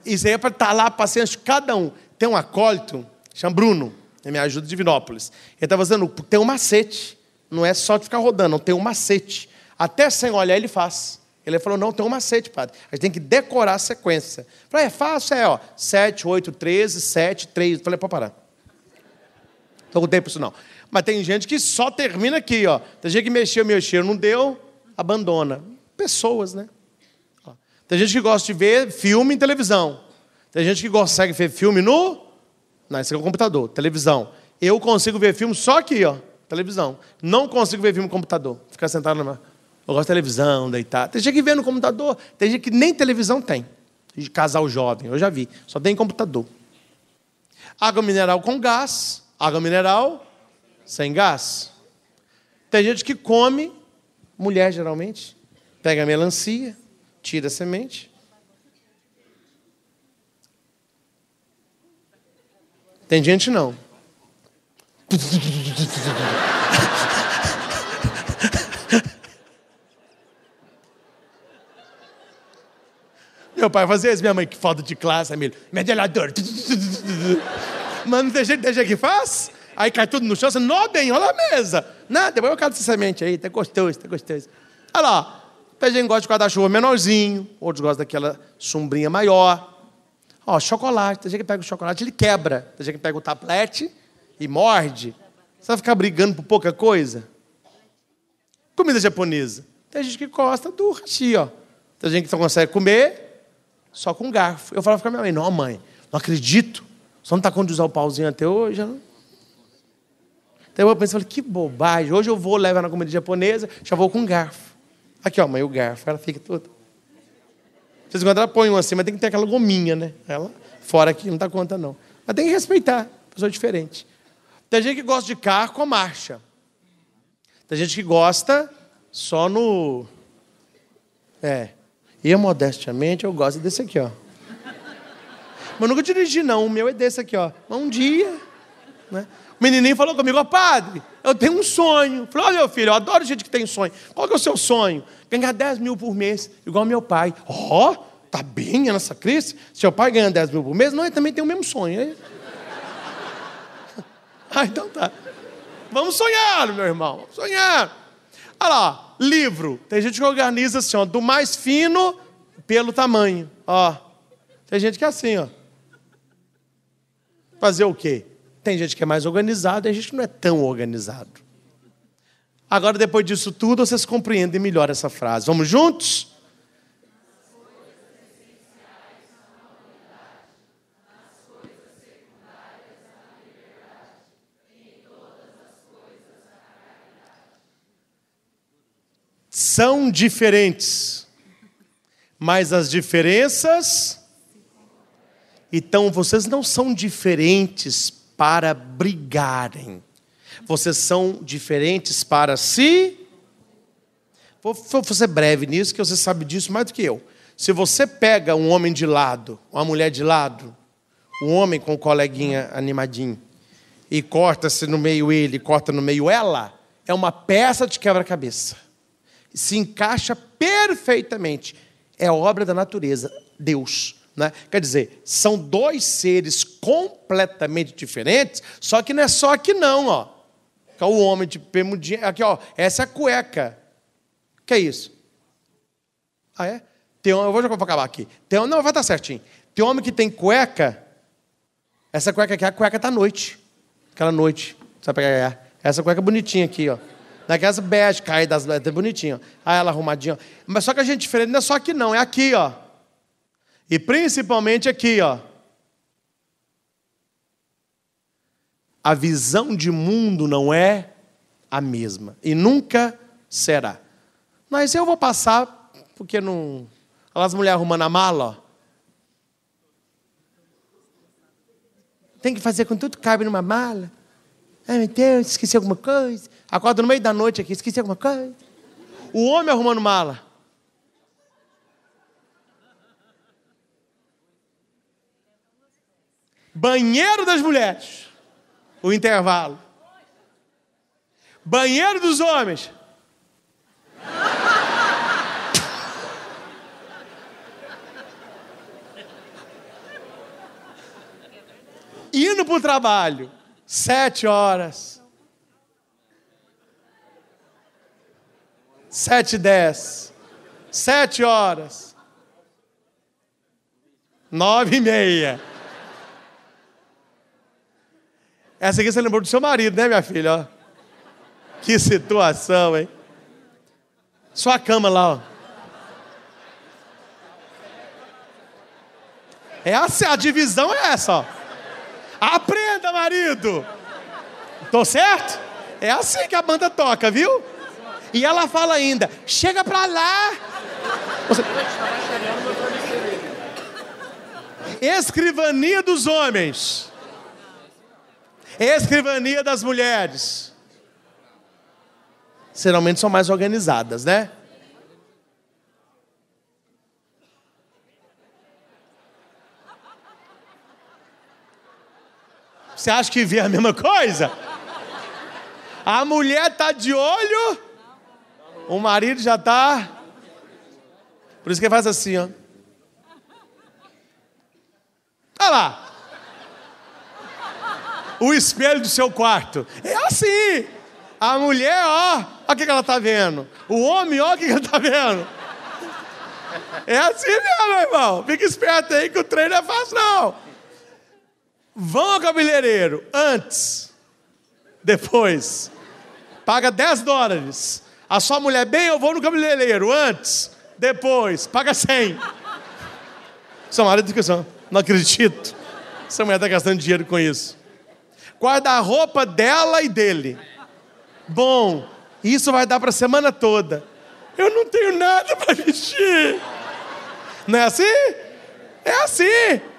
Isso aí é para estar tá lá paciente cada um. Tem um acólito, chama Bruno, ele me ajuda de Divinópolis. Ele estava tá fazendo, tem um macete. Não é só de ficar rodando, tem um macete. Até sem olhar ele faz. Ele falou: não, tem um macete, padre. A gente tem que decorar a sequência. Eu falei: é fácil, é, ó. 7, 8, 13, 7, 3. falei: pode parar. Estou com tempo isso não. Mas tem gente que só termina aqui, ó. Tem gente que mexeu, mexeu, não deu, abandona. Pessoas, né? Tem gente que gosta de ver filme em televisão. Tem gente que consegue ver filme no. Não, esse aqui é o computador, televisão. Eu consigo ver filme só aqui, ó. Televisão. Não consigo ver filme no computador. Ficar sentado na. Eu gosto de televisão, deitar. Tem gente que vê no computador, tem gente que nem televisão tem. De casal jovem, eu já vi. Só tem computador. Água mineral com gás, água mineral sem gás. Tem gente que come, mulher geralmente, pega a melancia, tira a semente. Tem gente não. Meu pai fazia isso, minha mãe, que falta de classe, Emílio. Medelhador. Mas não tem jeito, tem jeito que faz? Aí cai tudo no chão, você nobe, enrola a mesa. Nada, depois eu quero essa semente aí, tá gostoso, tá gostoso. Olha lá, tem gente que gosta de guarda-chuva menorzinho, outros gostam daquela sombrinha maior. Ó, chocolate, tem gente que pega o chocolate, ele quebra. Tem gente que pega o tablete e morde. Você vai ficar brigando por pouca coisa? Comida japonesa. Tem gente que gosta do hashi, ó. Tem gente que só consegue comer só com garfo. Eu falava para minha mãe, não, mãe, não acredito. Só não está usar o pauzinho até hoje. Não. Então eu pensei, que bobagem. Hoje eu vou levar na comida japonesa, já vou com garfo. Aqui, ó, mãe, o garfo, ela fica toda. Vocês quando ela põe um assim, mas tem que ter aquela gominha, né? Ela, fora aqui, não está conta, não. Mas tem que respeitar, pessoa diferente. Tem gente que gosta de carro com a marcha. Tem gente que gosta só no. É. Eu, modestamente, eu gosto desse aqui, ó. Mas nunca dirigi, não. O meu é desse aqui, ó. Mas um dia. Né? O menininho falou comigo, ó, oh, padre, eu tenho um sonho. falei, ó, oh, meu filho, eu adoro gente que tem sonho. Qual que é o seu sonho? Ganhar 10 mil por mês, igual meu pai. Ó, oh, tá bem a nossa crise? Seu pai ganha 10 mil por mês? Não, ele também tem o mesmo sonho. Hein? ah, então tá. Vamos sonhar, meu irmão, vamos sonhar. Olha lá, livro. Tem gente que organiza assim, ó, do mais fino pelo tamanho. Ó. Tem gente que é assim, ó. Fazer o quê? Tem gente que é mais organizado, tem gente que não é tão organizado. Agora, depois disso tudo, vocês compreendem melhor essa frase. Vamos juntos? são diferentes, mas as diferenças. Então vocês não são diferentes para brigarem, vocês são diferentes para se. Vou, vou ser breve nisso, que você sabe disso mais do que eu. Se você pega um homem de lado, uma mulher de lado, um homem com um coleguinha animadinho, e corta-se no meio ele, corta no meio ela, é uma peça de quebra-cabeça se encaixa perfeitamente. É obra da natureza, Deus. Né? Quer dizer, são dois seres completamente diferentes, só que não é só aqui, não. Ó. O homem de bermudinha. Aqui, ó, essa é a cueca. O que é isso? Ah, é? Tem, eu vou, vou acabar aqui. Tem, não, vai estar certinho. Tem homem que tem cueca. Essa cueca aqui, é a cueca está à noite. Aquela noite. Sabe pegar? Essa cueca bonitinha aqui, ó. Daquelas bege, cai das é bonitinho. Aí ela arrumadinha. Mas só que a gente diferente não é só aqui não, é aqui, ó. E principalmente aqui, ó. A visão de mundo não é a mesma e nunca será. Mas eu vou passar porque não Olha as mulheres arrumando a mala, ó. Tem que fazer com tudo cabe numa mala. Ai ah, meu Deus, esqueci alguma coisa. Acorda no meio da noite aqui, esqueci alguma coisa. O homem arrumando mala. Banheiro das mulheres. O intervalo. Banheiro dos homens. Indo para o trabalho. Sete horas. sete e dez, sete horas, nove e meia. Essa aqui você lembrou do seu marido, né, minha filha? Que situação, hein? Sua cama lá, ó. É assim, a divisão é essa, ó. Aprenda, marido! Tô certo? É assim que a banda toca, viu? E ela fala ainda: chega para lá. Você... Escrivania dos homens, escrivania das mulheres. Geralmente são mais organizadas, né? Você acha que vê a mesma coisa? A mulher tá de olho o marido já está. Por isso que ele faz assim, ó. Olha tá lá. O espelho do seu quarto. É assim. A mulher, ó, olha o que, ela tá vendo. O homem, ó, o que, ela tá vendo. É assim mesmo, meu irmão. Fica esperto aí que o treino não é fácil, não. Vão ao cabeleireiro antes, depois. Paga 10 dólares. A sua mulher, bem, eu vou no cabeleireiro, antes, depois, paga 100. Seu marido fica assim, não acredito. Essa mulher está gastando dinheiro com isso. Guarda-roupa a dela e dele. Bom, isso vai dar para a semana toda. Eu não tenho nada para vestir. Não é assim? É assim.